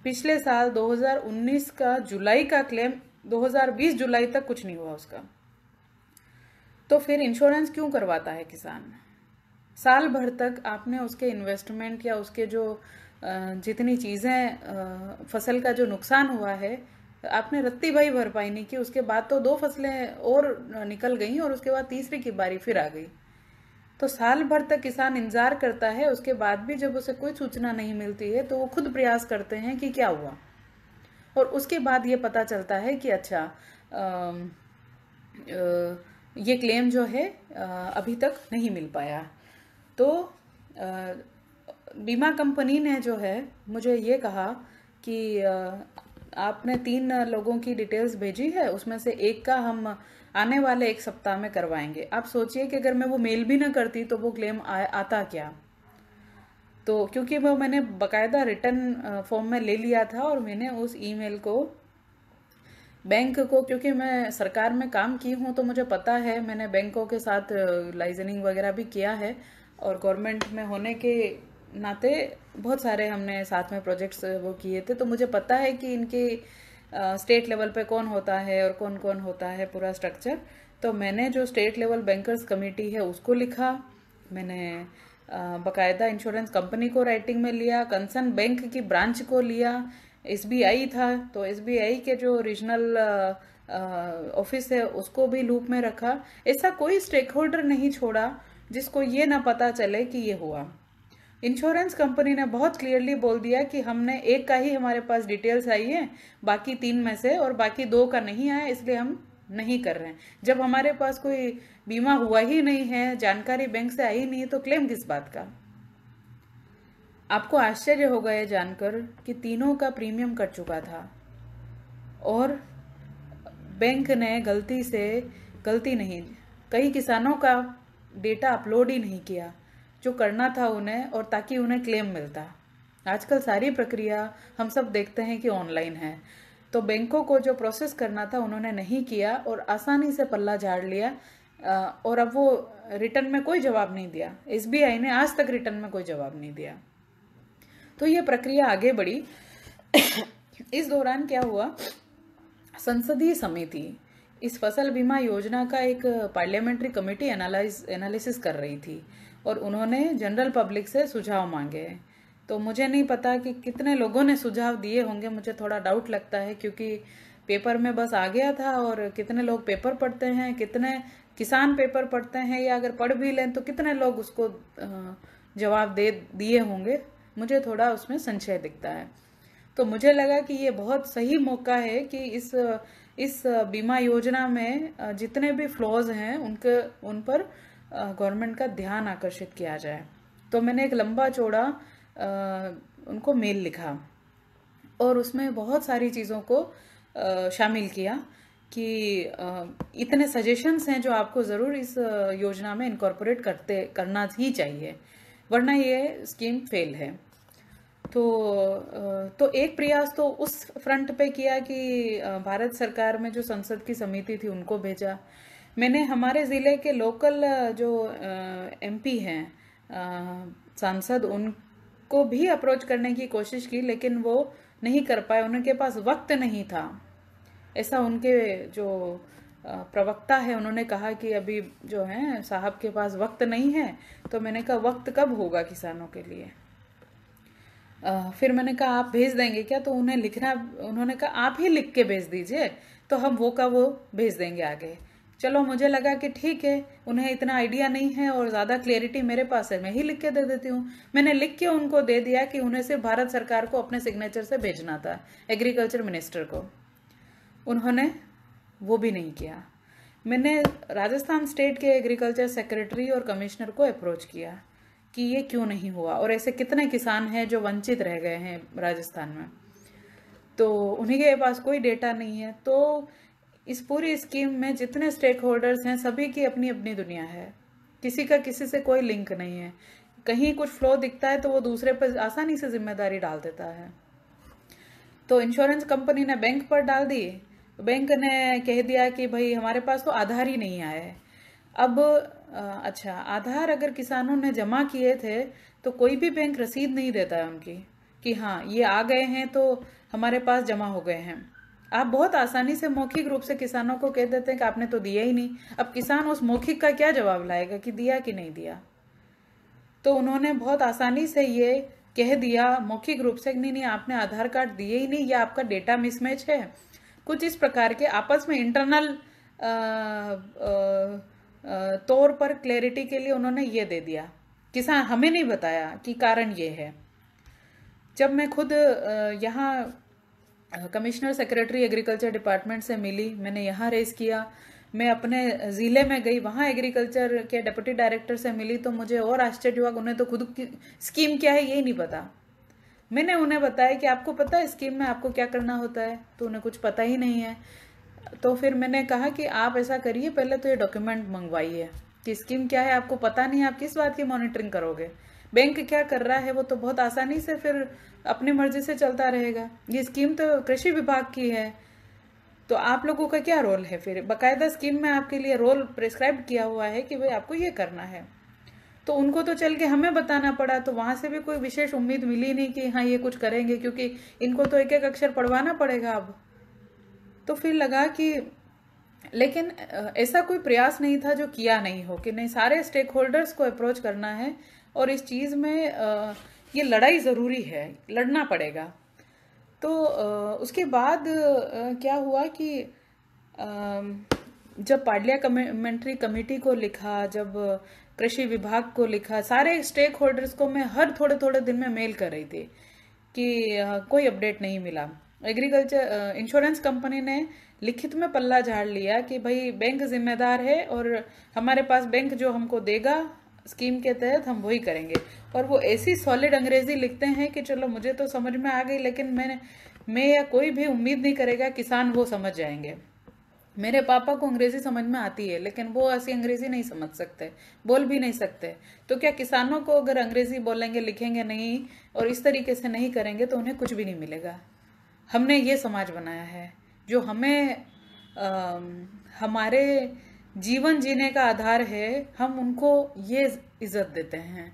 पिछले साल 2019 का जुलाई का क्लेम 2020 जुलाई तक कुछ नहीं हुआ उसका तो फिर इंश्योरेंस क्यों करवाता है किसान साल भर तक आपने उसके इन्वेस्टमेंट या उसके जो जितनी चीज़ें फसल का जो नुकसान हुआ है आपने रत्ती भाई भरपाई नहीं की उसके बाद तो दो फसलें और निकल गई और उसके बाद तीसरी की बारी फिर आ गई तो साल भर तक किसान इंतजार करता है उसके बाद भी जब उसे कोई सूचना नहीं मिलती है तो वो खुद प्रयास करते हैं कि क्या हुआ और उसके बाद ये पता चलता है कि अच्छा आ, आ, ये क्लेम जो है आ, अभी तक नहीं मिल पाया तो बीमा कंपनी ने जो है मुझे ये कहा कि आ, आपने तीन लोगों की डिटेल्स भेजी है उसमें से एक का हम आने वाले एक सप्ताह में करवाएंगे आप सोचिए कि अगर मैं वो मेल भी ना करती तो वो क्लेम आ, आता क्या तो क्योंकि वो मैंने बकायदा रिटर्न फॉर्म में ले लिया था और मैंने उस ईमेल को बैंक को क्योंकि मैं सरकार में काम की हूँ तो मुझे पता है मैंने बैंकों के साथ लाइजनिंग वगैरह भी किया है और गवर्नमेंट में होने के नाते बहुत सारे हमने साथ में प्रोजेक्ट्स वो किए थे तो मुझे पता है कि इनके स्टेट लेवल पे कौन होता है और कौन कौन होता है पूरा स्ट्रक्चर तो मैंने जो स्टेट लेवल बैंकर्स कमेटी है उसको लिखा मैंने बाकायदा इंश्योरेंस कंपनी को राइटिंग में लिया कंसर्न बैंक की ब्रांच को लिया एस था तो एस के जो रीजनल ऑफिस है उसको भी लूप में रखा ऐसा कोई स्टेक होल्डर नहीं छोड़ा जिसको ये ना पता चले कि ये हुआ इंश्योरेंस कंपनी ने बहुत क्लियरली बोल दिया कि हमने एक का ही हमारे पास डिटेल्स आई है बाकी तीन में से और बाकी दो का नहीं आया इसलिए हम नहीं कर रहे हैं जब हमारे पास कोई बीमा हुआ ही नहीं है जानकारी बैंक से आई नहीं तो क्लेम किस बात का आपको आश्चर्य होगा यह जानकर कि तीनों का प्रीमियम कट चुका था और बैंक ने गलती से गलती नहीं कई किसानों का डेटा अपलोड ही नहीं किया जो करना था उन्हें और ताकि उन्हें क्लेम मिलता आजकल सारी प्रक्रिया हम सब देखते हैं कि ऑनलाइन है तो बैंकों को जो प्रोसेस करना था उन्होंने नहीं किया और आसानी से पल्ला झाड़ लिया और अब वो रिटर्न में कोई जवाब नहीं दिया एस ने आज तक रिटर्न में कोई जवाब नहीं दिया तो ये प्रक्रिया आगे बढ़ी इस दौरान क्या हुआ संसदीय समिति इस फसल बीमा योजना का एक पार्लियामेंट्री कमेटी एनालिसिस कर रही थी और उन्होंने जनरल पब्लिक से सुझाव मांगे तो मुझे नहीं पता कि कितने लोगों ने सुझाव दिए होंगे मुझे थोड़ा डाउट लगता है क्योंकि पेपर में बस आ गया था और कितने लोग पेपर पढ़ते हैं कितने किसान पेपर पढ़ते हैं या अगर पढ़ भी लें तो कितने लोग उसको जवाब दे दिए होंगे मुझे थोड़ा उसमें संशय दिखता है तो मुझे लगा कि ये बहुत सही मौका है कि इस इस बीमा योजना में जितने भी फ्लॉज हैं उनके उन पर गवर्नमेंट का ध्यान आकर्षित किया जाए तो मैंने एक लंबा चौड़ा उनको मेल लिखा और उसमें बहुत सारी चीज़ों को शामिल किया कि इतने सजेशंस हैं जो आपको ज़रूर इस योजना में इनकॉर्पोरेट करते करना ही चाहिए वरना ये स्कीम फेल है तो तो एक प्रयास तो उस फ्रंट पे किया कि भारत सरकार में जो संसद की समिति थी उनको भेजा मैंने हमारे ज़िले के लोकल जो एमपी हैं सांसद उन को भी अप्रोच करने की कोशिश की लेकिन वो नहीं कर पाए उनके पास वक्त नहीं था ऐसा उनके जो प्रवक्ता है उन्होंने कहा कि अभी जो है साहब के पास वक्त नहीं है तो मैंने कहा वक्त कब होगा किसानों के लिए फिर मैंने कहा आप भेज देंगे क्या तो उन्हें लिखना उन्होंने कहा आप ही लिख के भेज दीजिए तो हम वो का वो भेज देंगे आगे चलो मुझे लगा कि ठीक है उन्हें इतना आइडिया नहीं है और ज़्यादा क्लियरिटी मेरे पास है मैं ही लिख के दे देती हूँ मैंने लिख के उनको दे दिया कि उन्हें सिर्फ भारत सरकार को अपने सिग्नेचर से भेजना था एग्रीकल्चर मिनिस्टर को उन्होंने वो भी नहीं किया मैंने राजस्थान स्टेट के एग्रीकल्चर सेक्रेटरी और कमिश्नर को अप्रोच किया कि ये क्यों नहीं हुआ और ऐसे कितने किसान हैं जो वंचित रह गए हैं राजस्थान में तो उन्हीं के पास कोई डेटा नहीं है तो इस पूरी स्कीम में जितने स्टेक होल्डर्स हैं सभी की अपनी अपनी दुनिया है किसी का किसी से कोई लिंक नहीं है कहीं कुछ फ्लो दिखता है तो वो दूसरे पर आसानी से जिम्मेदारी डाल देता है तो इंश्योरेंस कंपनी ने बैंक पर डाल दी बैंक ने कह दिया कि भाई हमारे पास तो आधार ही नहीं आया है अब अच्छा आधार अगर किसानों ने जमा किए थे तो कोई भी बैंक रसीद नहीं देता है उनकी कि हाँ ये आ गए हैं तो हमारे पास जमा हो गए हैं आप बहुत आसानी से मौखिक रूप से किसानों को कह देते हैं कि आपने तो दिया ही नहीं अब किसान उस मौखिक का क्या जवाब लाएगा कि दिया कि नहीं दिया तो उन्होंने बहुत आसानी से ये कह दिया मौखिक रूप से नहीं नहीं आपने आधार कार्ड दिए ही नहीं या आपका डेटा मिसमैच है कुछ इस प्रकार के आपस में इंटरनल तौर पर क्लैरिटी के लिए उन्होंने ये दे दिया किसान हमें नहीं बताया कि कारण ये है जब मैं खुद यहाँ कमिश्नर सेक्रेटरी एग्रीकल्चर डिपार्टमेंट से मिली मैंने यहाँ रेस किया मैं अपने ज़िले में गई वहाँ एग्रीकल्चर के डिप्टी डायरेक्टर से मिली तो मुझे और आश्चर्य हुआ उन्हें तो खुद स्कीम क्या है ये नहीं पता मैंने उन्हें बताया कि आपको पता है स्कीम में आपको क्या करना होता है तो उन्हें कुछ पता ही नहीं है तो फिर मैंने कहा कि आप ऐसा करिए पहले तो ये डॉक्यूमेंट मंगवाइए कि स्कीम क्या है आपको पता नहीं आप किस बात की मॉनिटरिंग करोगे बैंक क्या कर रहा है वो तो बहुत आसानी से फिर अपने मर्जी से चलता रहेगा ये स्कीम तो कृषि विभाग की है तो आप लोगों का क्या रोल है फिर बकायदा स्कीम में आपके लिए रोल प्रिस्क्राइब किया हुआ है कि भाई आपको ये करना है तो उनको तो चल के हमें बताना पड़ा तो वहां से भी कोई विशेष उम्मीद मिली नहीं कि हाँ ये कुछ करेंगे क्योंकि इनको तो एक एक अक्षर पढ़वाना पड़ेगा अब तो फिर लगा कि लेकिन ऐसा कोई प्रयास नहीं था जो किया नहीं हो कि नहीं सारे स्टेक होल्डर्स को अप्रोच करना है और इस चीज़ में आ, ये लड़ाई ज़रूरी है लड़ना पड़ेगा तो उसके बाद क्या हुआ कि जब पाडलिया कमेंट्री कमेटी को लिखा जब कृषि विभाग को लिखा सारे स्टेक होल्डर्स को मैं हर थोड़े थोड़े दिन में मेल कर रही थी कि कोई अपडेट नहीं मिला एग्रीकल्चर इंश्योरेंस कंपनी ने लिखित में पल्ला झाड़ लिया कि भाई बैंक जिम्मेदार है और हमारे पास बैंक जो हमको देगा स्कीम के तहत हम वही करेंगे और वो ऐसी सॉलिड अंग्रेजी लिखते हैं कि चलो मुझे तो समझ में आ गई लेकिन मैंने मैं या कोई भी उम्मीद नहीं करेगा किसान वो समझ जाएंगे मेरे पापा को अंग्रेजी समझ में आती है लेकिन वो ऐसी अंग्रेजी नहीं समझ सकते बोल भी नहीं सकते तो क्या किसानों को अगर अंग्रेजी बोलेंगे लिखेंगे नहीं और इस तरीके से नहीं करेंगे तो उन्हें कुछ भी नहीं मिलेगा हमने ये समाज बनाया है जो हमें आ, हमारे जीवन जीने का आधार है हम उनको ये इज्जत देते हैं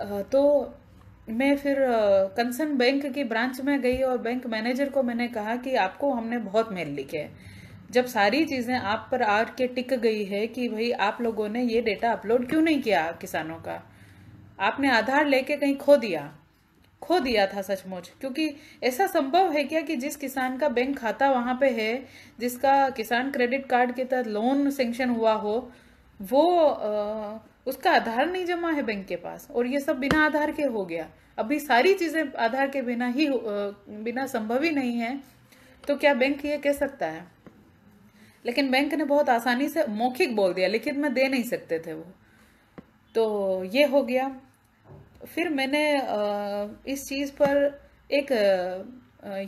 तो मैं फिर कंसर्न बैंक की ब्रांच में गई और बैंक मैनेजर को मैंने कहा कि आपको हमने बहुत मेल लिखे हैं जब सारी चीज़ें आप पर आर के टिक गई है कि भाई आप लोगों ने ये डेटा अपलोड क्यों नहीं किया किसानों का आपने आधार लेके कहीं खो दिया खो दिया था सचमुच क्योंकि ऐसा संभव है क्या कि जिस किसान का बैंक खाता वहाँ पे है जिसका किसान क्रेडिट कार्ड के तहत लोन सेंक्शन हुआ हो वो आ, उसका आधार नहीं जमा है बैंक के पास और ये सब बिना आधार के हो गया अभी सारी चीज़ें आधार के बिना ही बिना संभव ही नहीं है तो क्या बैंक ये कह सकता है लेकिन बैंक ने बहुत आसानी से मौखिक बोल दिया लिखित में दे नहीं सकते थे वो तो ये हो गया फिर मैंने इस चीज़ पर एक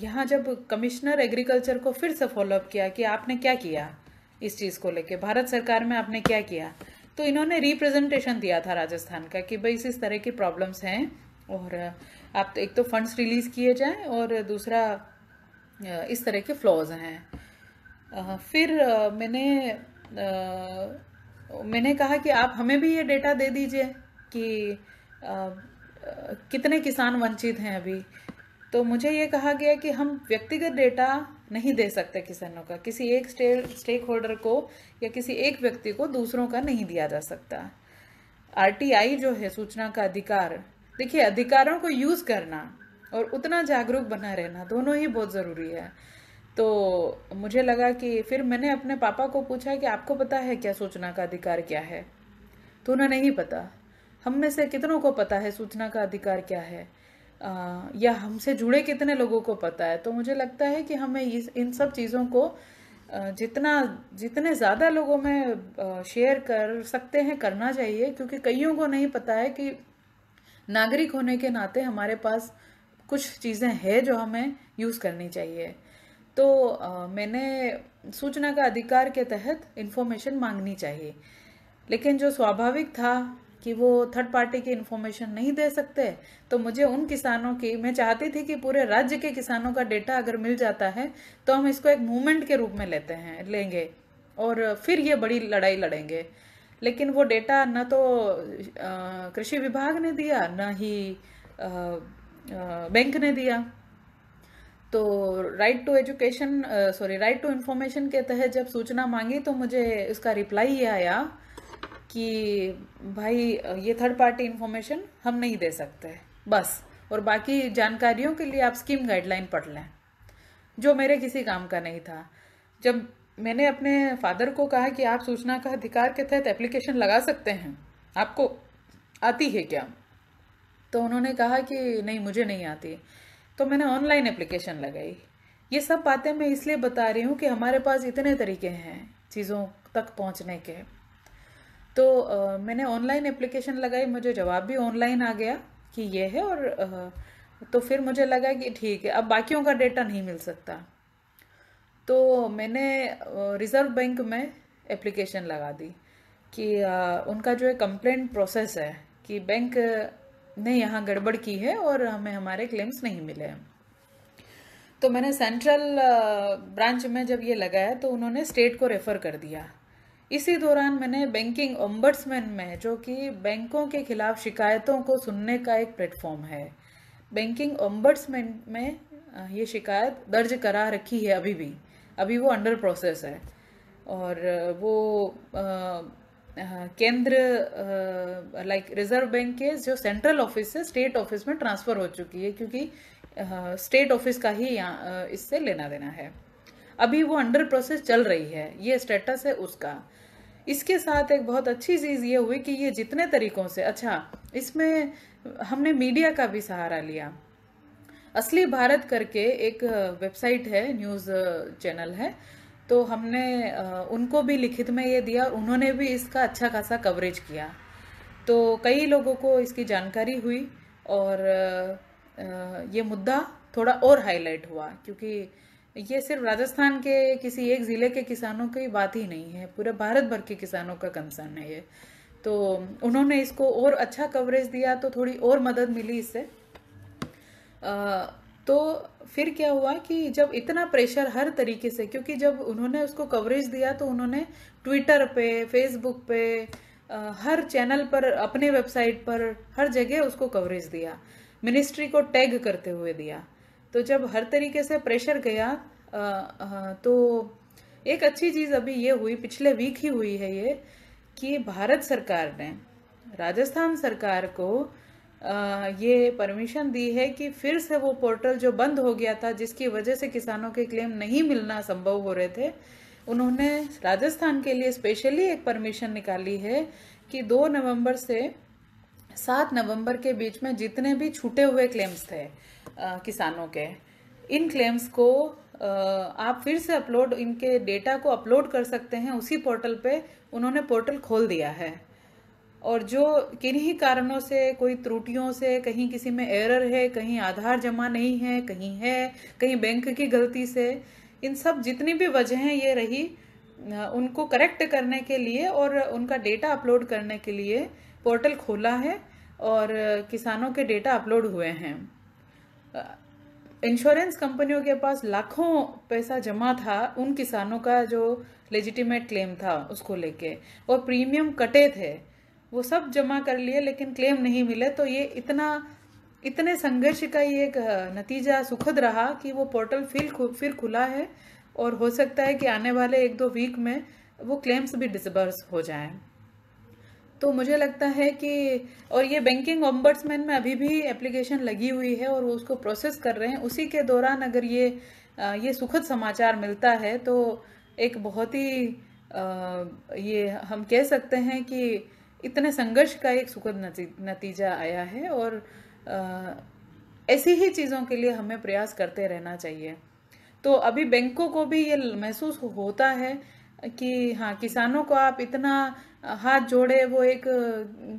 यहाँ जब कमिश्नर एग्रीकल्चर को फिर से फॉलोअप किया कि आपने क्या किया इस चीज़ को लेके भारत सरकार में आपने क्या किया तो इन्होंने रिप्रेजेंटेशन दिया था राजस्थान का कि भाई इस तरह की प्रॉब्लम्स हैं और आप तो एक तो फंड्स रिलीज़ किए जाएं और दूसरा इस तरह के फ्लॉज हैं फिर मैंने मैंने कहा कि आप हमें भी ये डेटा दे दीजिए कि कितने किसान वंचित हैं अभी तो मुझे ये कहा गया कि हम व्यक्तिगत डेटा नहीं दे सकता किसानों का किसी एक स्टेक होल्डर को या किसी एक व्यक्ति को दूसरों का नहीं दिया जा सकता आरटीआई जो है सूचना का अधिकार देखिए अधिकारों को यूज़ करना और उतना जागरूक बना रहना दोनों ही बहुत ज़रूरी है तो मुझे लगा कि फिर मैंने अपने पापा को पूछा कि आपको पता है क्या सूचना का अधिकार क्या है तो उन्हें नहीं पता हम में से कितनों को पता है सूचना का अधिकार क्या है या हमसे जुड़े कितने लोगों को पता है तो मुझे लगता है कि हमें इन सब चीज़ों को जितना जितने ज़्यादा लोगों में शेयर कर सकते हैं करना चाहिए क्योंकि कईयों को नहीं पता है कि नागरिक होने के नाते हमारे पास कुछ चीज़ें हैं जो हमें यूज़ करनी चाहिए तो मैंने सूचना का अधिकार के तहत इन्फॉर्मेशन मांगनी चाहिए लेकिन जो स्वाभाविक था कि वो थर्ड पार्टी की इन्फॉर्मेशन नहीं दे सकते तो मुझे उन किसानों की मैं चाहती थी कि पूरे राज्य के किसानों का डेटा अगर मिल जाता है तो हम इसको एक मूवमेंट के रूप में लेते हैं लेंगे और फिर ये बड़ी लड़ाई लड़ेंगे लेकिन वो डेटा न तो कृषि विभाग ने दिया न ही बैंक ने दिया तो right to education sorry right to information के तहत जब सूचना मांगी तो मुझे उसका रिप्लाई ये आया कि भाई ये थर्ड पार्टी इन्फॉर्मेशन हम नहीं दे सकते बस और बाकी जानकारियों के लिए आप स्कीम गाइडलाइन पढ़ लें जो मेरे किसी काम का नहीं था जब मैंने अपने फादर को कहा कि आप सूचना का अधिकार के तहत एप्लीकेशन लगा सकते हैं आपको आती है क्या तो उन्होंने कहा कि नहीं मुझे नहीं आती तो मैंने ऑनलाइन एप्लीकेशन लगाई ये सब बातें मैं इसलिए बता रही हूँ कि हमारे पास इतने तरीके हैं चीज़ों तक पहुँचने के तो आ, मैंने ऑनलाइन एप्लीकेशन लगाई मुझे जवाब भी ऑनलाइन आ गया कि ये है और आ, तो फिर मुझे लगा कि ठीक है अब बाकियों का डेटा नहीं मिल सकता तो मैंने रिज़र्व बैंक में एप्लीकेशन लगा दी कि आ, उनका जो है कंप्लेंट प्रोसेस है कि बैंक ने यहाँ गड़बड़ की है और हमें हमारे क्लेम्स नहीं मिले हैं तो मैंने सेंट्रल ब्रांच में जब ये लगाया तो उन्होंने स्टेट को रेफ़र कर दिया इसी दौरान मैंने बैंकिंग ओम्बड्समैन में जो कि बैंकों के खिलाफ शिकायतों को सुनने का एक प्लेटफॉर्म है बैंकिंग ओम्बड्समैन में ये शिकायत दर्ज करा रखी है अभी भी अभी वो अंडर प्रोसेस है और वो केंद्र लाइक रिजर्व बैंक के जो सेंट्रल ऑफिस से स्टेट ऑफिस में ट्रांसफ़र हो चुकी है क्योंकि स्टेट ऑफिस का ही यहाँ इससे लेना देना है अभी वो अंडर प्रोसेस चल रही है ये स्टेटस है उसका इसके साथ एक बहुत अच्छी चीज़ ये हुई कि ये जितने तरीक़ों से अच्छा इसमें हमने मीडिया का भी सहारा लिया असली भारत करके एक वेबसाइट है न्यूज़ चैनल है तो हमने उनको भी लिखित में ये दिया उन्होंने भी इसका अच्छा खासा कवरेज किया तो कई लोगों को इसकी जानकारी हुई और ये मुद्दा थोड़ा और हाईलाइट हुआ क्योंकि ये सिर्फ राजस्थान के किसी एक ज़िले के किसानों की बात ही नहीं है पूरे भारत भर के किसानों का कंसर्न है ये तो उन्होंने इसको और अच्छा कवरेज दिया तो थोड़ी और मदद मिली इससे तो फिर क्या हुआ कि जब इतना प्रेशर हर तरीके से क्योंकि जब उन्होंने उसको कवरेज दिया तो उन्होंने ट्विटर पे फेसबुक पे हर चैनल पर अपने वेबसाइट पर हर जगह उसको कवरेज दिया मिनिस्ट्री को टैग करते हुए दिया तो जब हर तरीके से प्रेशर गया आ, आ, तो एक अच्छी चीज़ अभी ये हुई पिछले वीक ही हुई है ये कि भारत सरकार ने राजस्थान सरकार को आ, ये परमिशन दी है कि फिर से वो पोर्टल जो बंद हो गया था जिसकी वजह से किसानों के क्लेम नहीं मिलना संभव हो रहे थे उन्होंने राजस्थान के लिए स्पेशली एक परमिशन निकाली है कि दो नवंबर से सात नवंबर के बीच में जितने भी छूटे हुए क्लेम्स थे किसानों के इन क्लेम्स को आप फिर से अपलोड इनके डेटा को अपलोड कर सकते हैं उसी पोर्टल पे उन्होंने पोर्टल खोल दिया है और जो किन्हीं कारणों से कोई त्रुटियों से कहीं किसी में एरर है कहीं आधार जमा नहीं है कहीं है कहीं बैंक की गलती से इन सब जितनी भी वजहें ये रही उनको करेक्ट करने के लिए और उनका डेटा अपलोड करने के लिए पोर्टल खोला है और किसानों के डेटा अपलोड हुए हैं इंश्योरेंस कंपनियों के पास लाखों पैसा जमा था उन किसानों का जो लेजिटिमेट क्लेम था उसको लेके और प्रीमियम कटे थे वो सब जमा कर लिए लेकिन क्लेम नहीं मिले तो ये इतना इतने संघर्ष का ये एक नतीजा सुखद रहा कि वो पोर्टल फिर फिर खुला है और हो सकता है कि आने वाले एक दो वीक में वो क्लेम्स भी डिसबर्स हो जाएं तो मुझे लगता है कि और ये बैंकिंग ऑम्बर्ट्समैन में अभी भी एप्लीकेशन लगी हुई है और उसको प्रोसेस कर रहे हैं उसी के दौरान अगर ये ये सुखद समाचार मिलता है तो एक बहुत ही ये हम कह सकते हैं कि इतने संघर्ष का एक सुखद नतीजा आया है और ऐसी ही चीज़ों के लिए हमें प्रयास करते रहना चाहिए तो अभी बैंकों को भी ये महसूस होता है कि हाँ किसानों को आप इतना हाथ जोड़े वो एक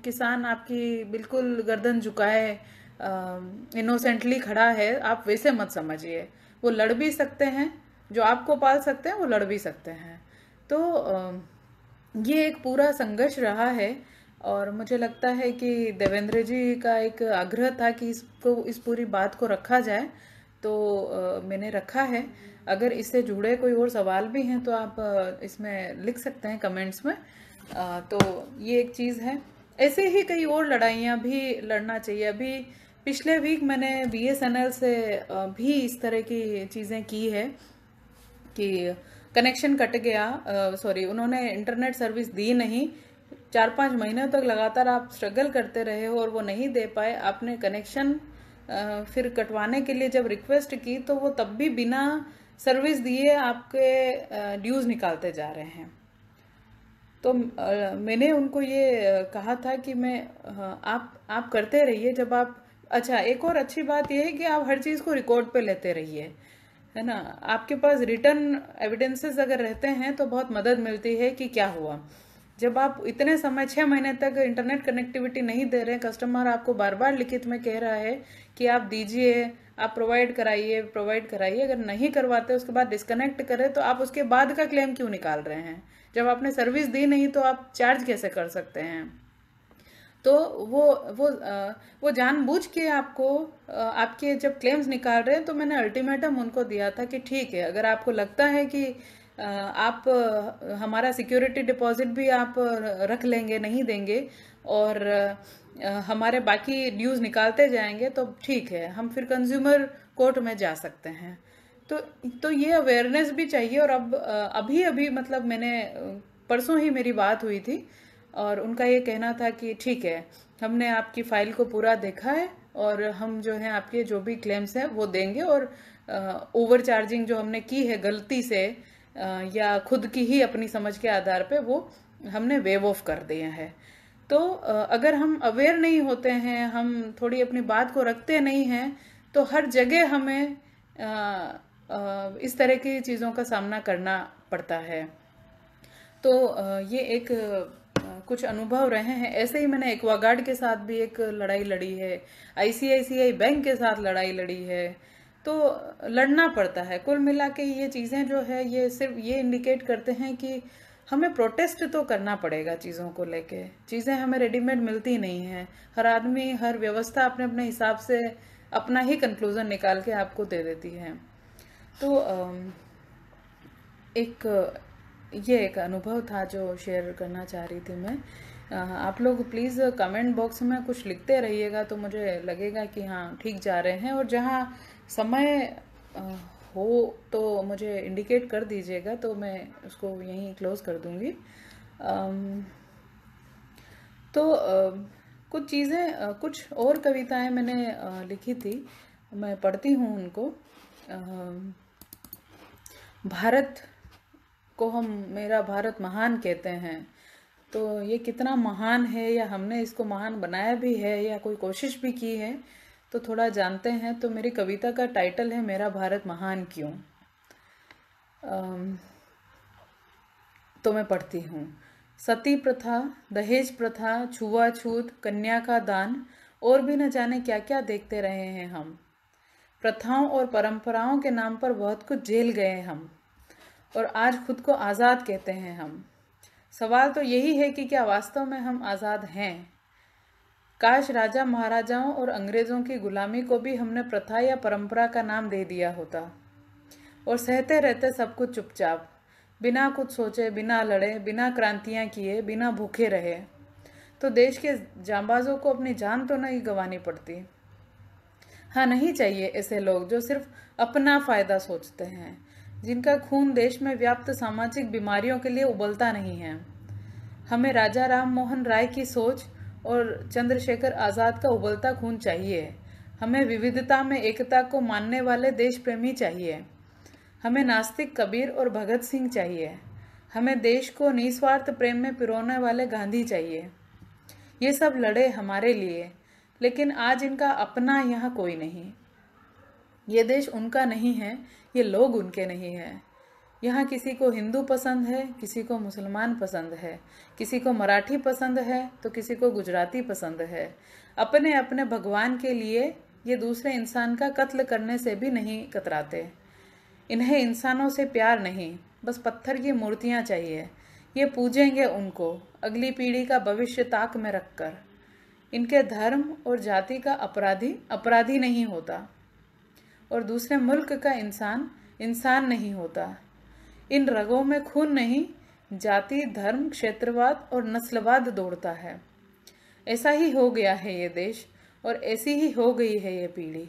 किसान आपकी बिल्कुल गर्दन झुकाए इनोसेंटली खड़ा है आप वैसे मत समझिए वो लड़ भी सकते हैं जो आपको पाल सकते हैं वो लड़ भी सकते हैं तो ये एक पूरा संघर्ष रहा है और मुझे लगता है कि देवेंद्र जी का एक आग्रह था कि इसको इस पूरी बात को रखा जाए तो मैंने रखा है अगर इससे जुड़े कोई और सवाल भी हैं तो आप इसमें लिख सकते हैं कमेंट्स में तो ये एक चीज़ है ऐसे ही कई और लड़ाइयाँ भी लड़ना चाहिए अभी पिछले वीक मैंने बी से भी इस तरह की चीज़ें की है कि कनेक्शन कट गया सॉरी उन्होंने इंटरनेट सर्विस दी नहीं चार पाँच महीनों तक लगातार आप स्ट्रगल करते रहे हो और वो नहीं दे पाए आपने कनेक्शन फिर कटवाने के लिए जब रिक्वेस्ट की तो वो तब भी बिना सर्विस दिए आपके ड्यूज़ निकालते जा रहे हैं तो मैंने उनको ये कहा था कि मैं आप आप करते रहिए जब आप अच्छा एक और अच्छी बात यह है कि आप हर चीज़ को रिकॉर्ड पे लेते रहिए है ना आपके पास रिटर्न एविडेंसेस अगर रहते हैं तो बहुत मदद मिलती है कि क्या हुआ जब आप इतने समय छः महीने तक इंटरनेट कनेक्टिविटी नहीं दे रहे हैं कस्टमर आपको बार बार लिखित में कह रहा है कि आप दीजिए आप प्रोवाइड कराइए प्रोवाइड कराइए अगर नहीं करवाते उसके बाद डिस्कनेक्ट करें तो आप उसके बाद का क्लेम क्यों निकाल रहे हैं जब आपने सर्विस दी नहीं तो आप चार्ज कैसे कर सकते हैं तो वो वो वो जानबूझ के आपको आपके जब क्लेम्स निकाल रहे हैं तो मैंने अल्टीमेटम उनको दिया था कि ठीक है अगर आपको लगता है कि आप हमारा सिक्योरिटी डिपॉजिट भी आप रख लेंगे नहीं देंगे और हमारे बाकी ड्यूज़ निकालते जाएंगे तो ठीक है हम फिर कंज्यूमर कोर्ट में जा सकते हैं तो तो ये अवेयरनेस भी चाहिए और अब अभी अभी मतलब मैंने परसों ही मेरी बात हुई थी और उनका ये कहना था कि ठीक है हमने आपकी फाइल को पूरा देखा है और हम जो है आपके जो भी क्लेम्स हैं वो देंगे और ओवर चार्जिंग जो हमने की है गलती से आ, या खुद की ही अपनी समझ के आधार पे वो हमने वेव ऑफ कर दिया है तो अगर हम अवेयर नहीं होते हैं हम थोड़ी अपनी बात को रखते नहीं हैं तो हर जगह हमें इस तरह की चीज़ों का सामना करना पड़ता है तो ये एक कुछ अनुभव रहे हैं ऐसे ही मैंने एक्वागार्ड के साथ भी एक लड़ाई लड़ी है आईसीआईसीआई बैंक के साथ लड़ाई लड़ी है तो लड़ना पड़ता है कुल मिला के ये चीज़ें जो है ये सिर्फ ये इंडिकेट करते हैं कि हमें प्रोटेस्ट तो करना पड़ेगा चीज़ों को लेके चीज़ें हमें रेडीमेड मिलती नहीं हैं हर आदमी हर व्यवस्था अपने अपने हिसाब से अपना ही कंक्लूज़न निकाल के आपको दे देती है तो एक ये एक अनुभव था जो शेयर करना चाह रही थी मैं आप लोग प्लीज़ कमेंट बॉक्स में कुछ लिखते रहिएगा तो मुझे लगेगा कि हाँ ठीक जा रहे हैं और जहाँ समय हो तो मुझे इंडिकेट कर दीजिएगा तो मैं उसको यहीं क्लोज़ कर दूँगी तो कुछ चीज़ें कुछ और कविताएं मैंने लिखी थी मैं पढ़ती हूँ उनको भारत को हम मेरा भारत महान कहते हैं तो ये कितना महान है या हमने इसको महान बनाया भी है या कोई कोशिश भी की है तो थोड़ा जानते हैं तो मेरी कविता का टाइटल है मेरा भारत महान क्यों तो मैं पढ़ती हूँ सती प्रथा दहेज प्रथा छुआछूत कन्या का दान और भी न जाने क्या क्या देखते रहे हैं हम प्रथाओं और परंपराओं के नाम पर बहुत कुछ झेल गए हम और आज खुद को आज़ाद कहते हैं हम सवाल तो यही है कि क्या वास्तव में हम आज़ाद हैं काश राजा महाराजाओं और अंग्रेज़ों की गुलामी को भी हमने प्रथा या परंपरा का नाम दे दिया होता और सहते रहते सब कुछ चुपचाप बिना कुछ सोचे बिना लड़े बिना क्रांतियाँ किए बिना भूखे रहे तो देश के जांबाजों को अपनी जान तो नहीं गंवानी पड़ती हाँ नहीं चाहिए ऐसे लोग जो सिर्फ अपना फ़ायदा सोचते हैं जिनका खून देश में व्याप्त सामाजिक बीमारियों के लिए उबलता नहीं है हमें राजा राम मोहन राय की सोच और चंद्रशेखर आज़ाद का उबलता खून चाहिए हमें विविधता में एकता को मानने वाले देश प्रेमी चाहिए हमें नास्तिक कबीर और भगत सिंह चाहिए हमें देश को निस्वार्थ प्रेम में पिरोने वाले गांधी चाहिए ये सब लड़े हमारे लिए लेकिन आज इनका अपना यहाँ कोई नहीं ये देश उनका नहीं है ये लोग उनके नहीं हैं यहाँ किसी को हिंदू पसंद है किसी को मुसलमान पसंद है किसी को मराठी पसंद है तो किसी को गुजराती पसंद है अपने अपने भगवान के लिए ये दूसरे इंसान का कत्ल करने से भी नहीं कतराते इन्हें इंसानों से प्यार नहीं बस पत्थर की मूर्तियाँ चाहिए ये पूजेंगे उनको अगली पीढ़ी का भविष्य ताक में रखकर इनके धर्म और जाति का अपराधी अपराधी नहीं होता और दूसरे मुल्क का इंसान इंसान नहीं होता इन रगों में खून नहीं जाति धर्म क्षेत्रवाद और नस्लवाद दौड़ता है ऐसा ही हो गया है ये देश और ऐसी ही हो गई है ये पीढ़ी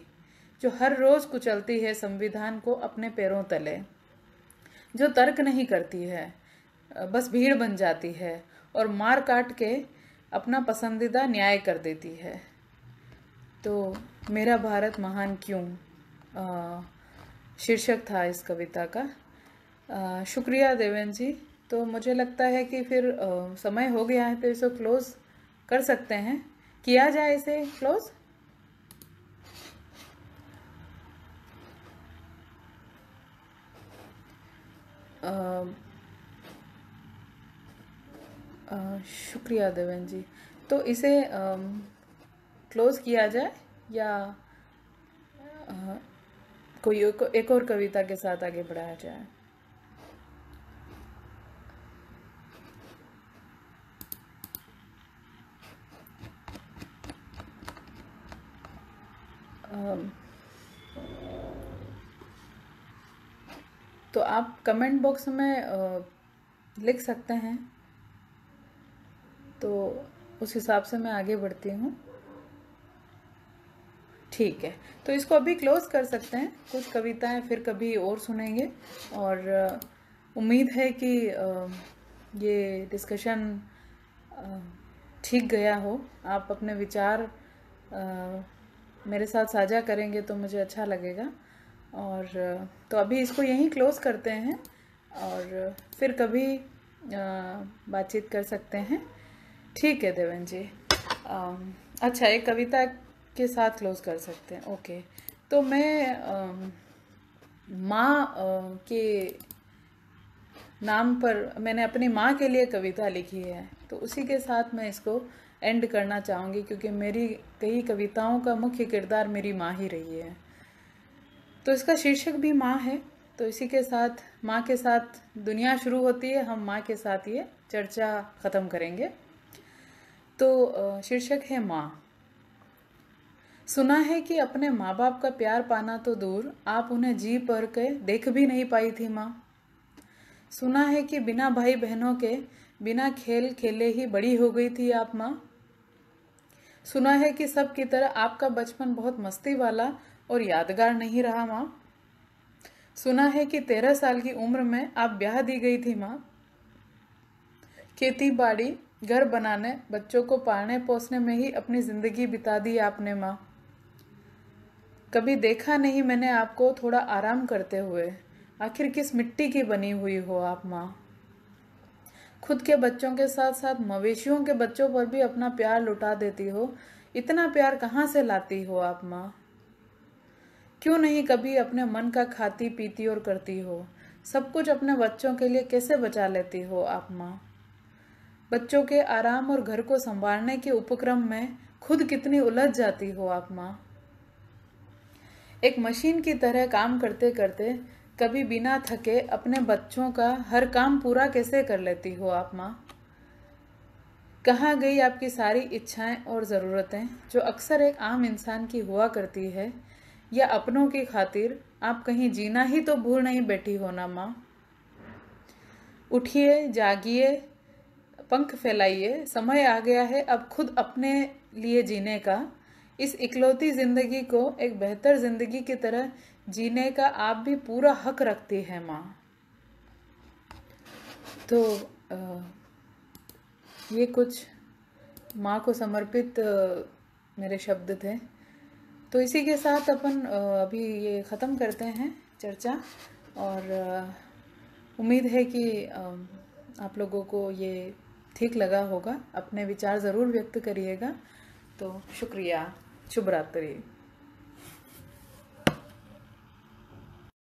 जो हर रोज़ कुचलती है संविधान को अपने पैरों तले जो तर्क नहीं करती है बस भीड़ बन जाती है और मार काट के अपना पसंदीदा न्याय कर देती है तो मेरा भारत महान क्यों शीर्षक था इस कविता का शुक्रिया देवेंद्र जी तो मुझे लगता है कि फिर आ, समय हो गया है तो इसे क्लोज़ कर सकते हैं किया जाए इसे क्लोज़ शुक्रिया देवेन जी तो इसे क्लोज़ किया जाए या आ, कोई एक और कविता के साथ आगे बढ़ाया जाए um, तो आप कमेंट बॉक्स में uh, लिख सकते हैं तो उस हिसाब से मैं आगे बढ़ती हूँ ठीक है तो इसको अभी क्लोज कर सकते हैं कुछ कविताएं फिर कभी और सुनेंगे और uh, उम्मीद है कि uh, ये डिस्कशन ठीक गया हो आप अपने विचार मेरे साथ साझा करेंगे तो मुझे अच्छा लगेगा और तो अभी इसको यहीं क्लोज़ करते हैं और फिर कभी बातचीत कर सकते हैं ठीक है देवन जी आ, अच्छा एक कविता के साथ क्लोज़ कर सकते हैं ओके तो मैं माँ के नाम पर मैंने अपनी माँ के लिए कविता लिखी है तो उसी के साथ मैं इसको एंड करना चाहूँगी क्योंकि मेरी कई कविताओं का मुख्य किरदार मेरी माँ ही रही है तो इसका शीर्षक भी माँ है तो इसी के साथ माँ के साथ दुनिया शुरू होती है हम माँ के साथ ये चर्चा ख़त्म करेंगे तो शीर्षक है माँ सुना है कि अपने माँ बाप का प्यार पाना तो दूर आप उन्हें जी पर के देख भी नहीं पाई थी माँ सुना है कि बिना भाई बहनों के बिना खेल खेले ही बड़ी हो गई थी आप माँ सुना है कि सब की तरह आपका बचपन बहुत मस्ती वाला और यादगार नहीं रहा माँ सुना है कि तेरह साल की उम्र में आप ब्याह दी गई थी माँ खेती बाड़ी घर बनाने बच्चों को पालने पोसने में ही अपनी ज़िंदगी बिता दी आपने माँ कभी देखा नहीं मैंने आपको थोड़ा आराम करते हुए आखिर किस मिट्टी की बनी हुई हो आप माँ खुद के बच्चों के साथ साथ मवेशियों के बच्चों पर भी अपना प्यार लुटा देती हो इतना प्यार कहाँ से लाती हो आप माँ क्यों नहीं कभी अपने मन का खाती पीती और करती हो सब कुछ अपने बच्चों के लिए कैसे बचा लेती हो आप माँ बच्चों के आराम और घर को संभालने के उपक्रम में खुद कितनी उलझ जाती हो आप माँ एक मशीन की तरह काम करते करते कभी बिना थके अपने बच्चों का हर काम पूरा कैसे कर लेती हो आप माँ कहाँ गई आपकी सारी इच्छाएं और ज़रूरतें जो अक्सर एक आम इंसान की हुआ करती है या अपनों की खातिर आप कहीं जीना ही तो भूल नहीं बैठी हो ना माँ उठिए जागिए पंख फैलाइए समय आ गया है अब खुद अपने लिए जीने का इस इकलौती ज़िंदगी को एक बेहतर ज़िंदगी की तरह जीने का आप भी पूरा हक रखती हैं माँ तो ये कुछ माँ को समर्पित मेरे शब्द थे तो इसी के साथ अपन अभी ये ख़त्म करते हैं चर्चा और उम्मीद है कि आप लोगों को ये ठीक लगा होगा अपने विचार ज़रूर व्यक्त करिएगा तो शुक्रिया शुभ रात्रि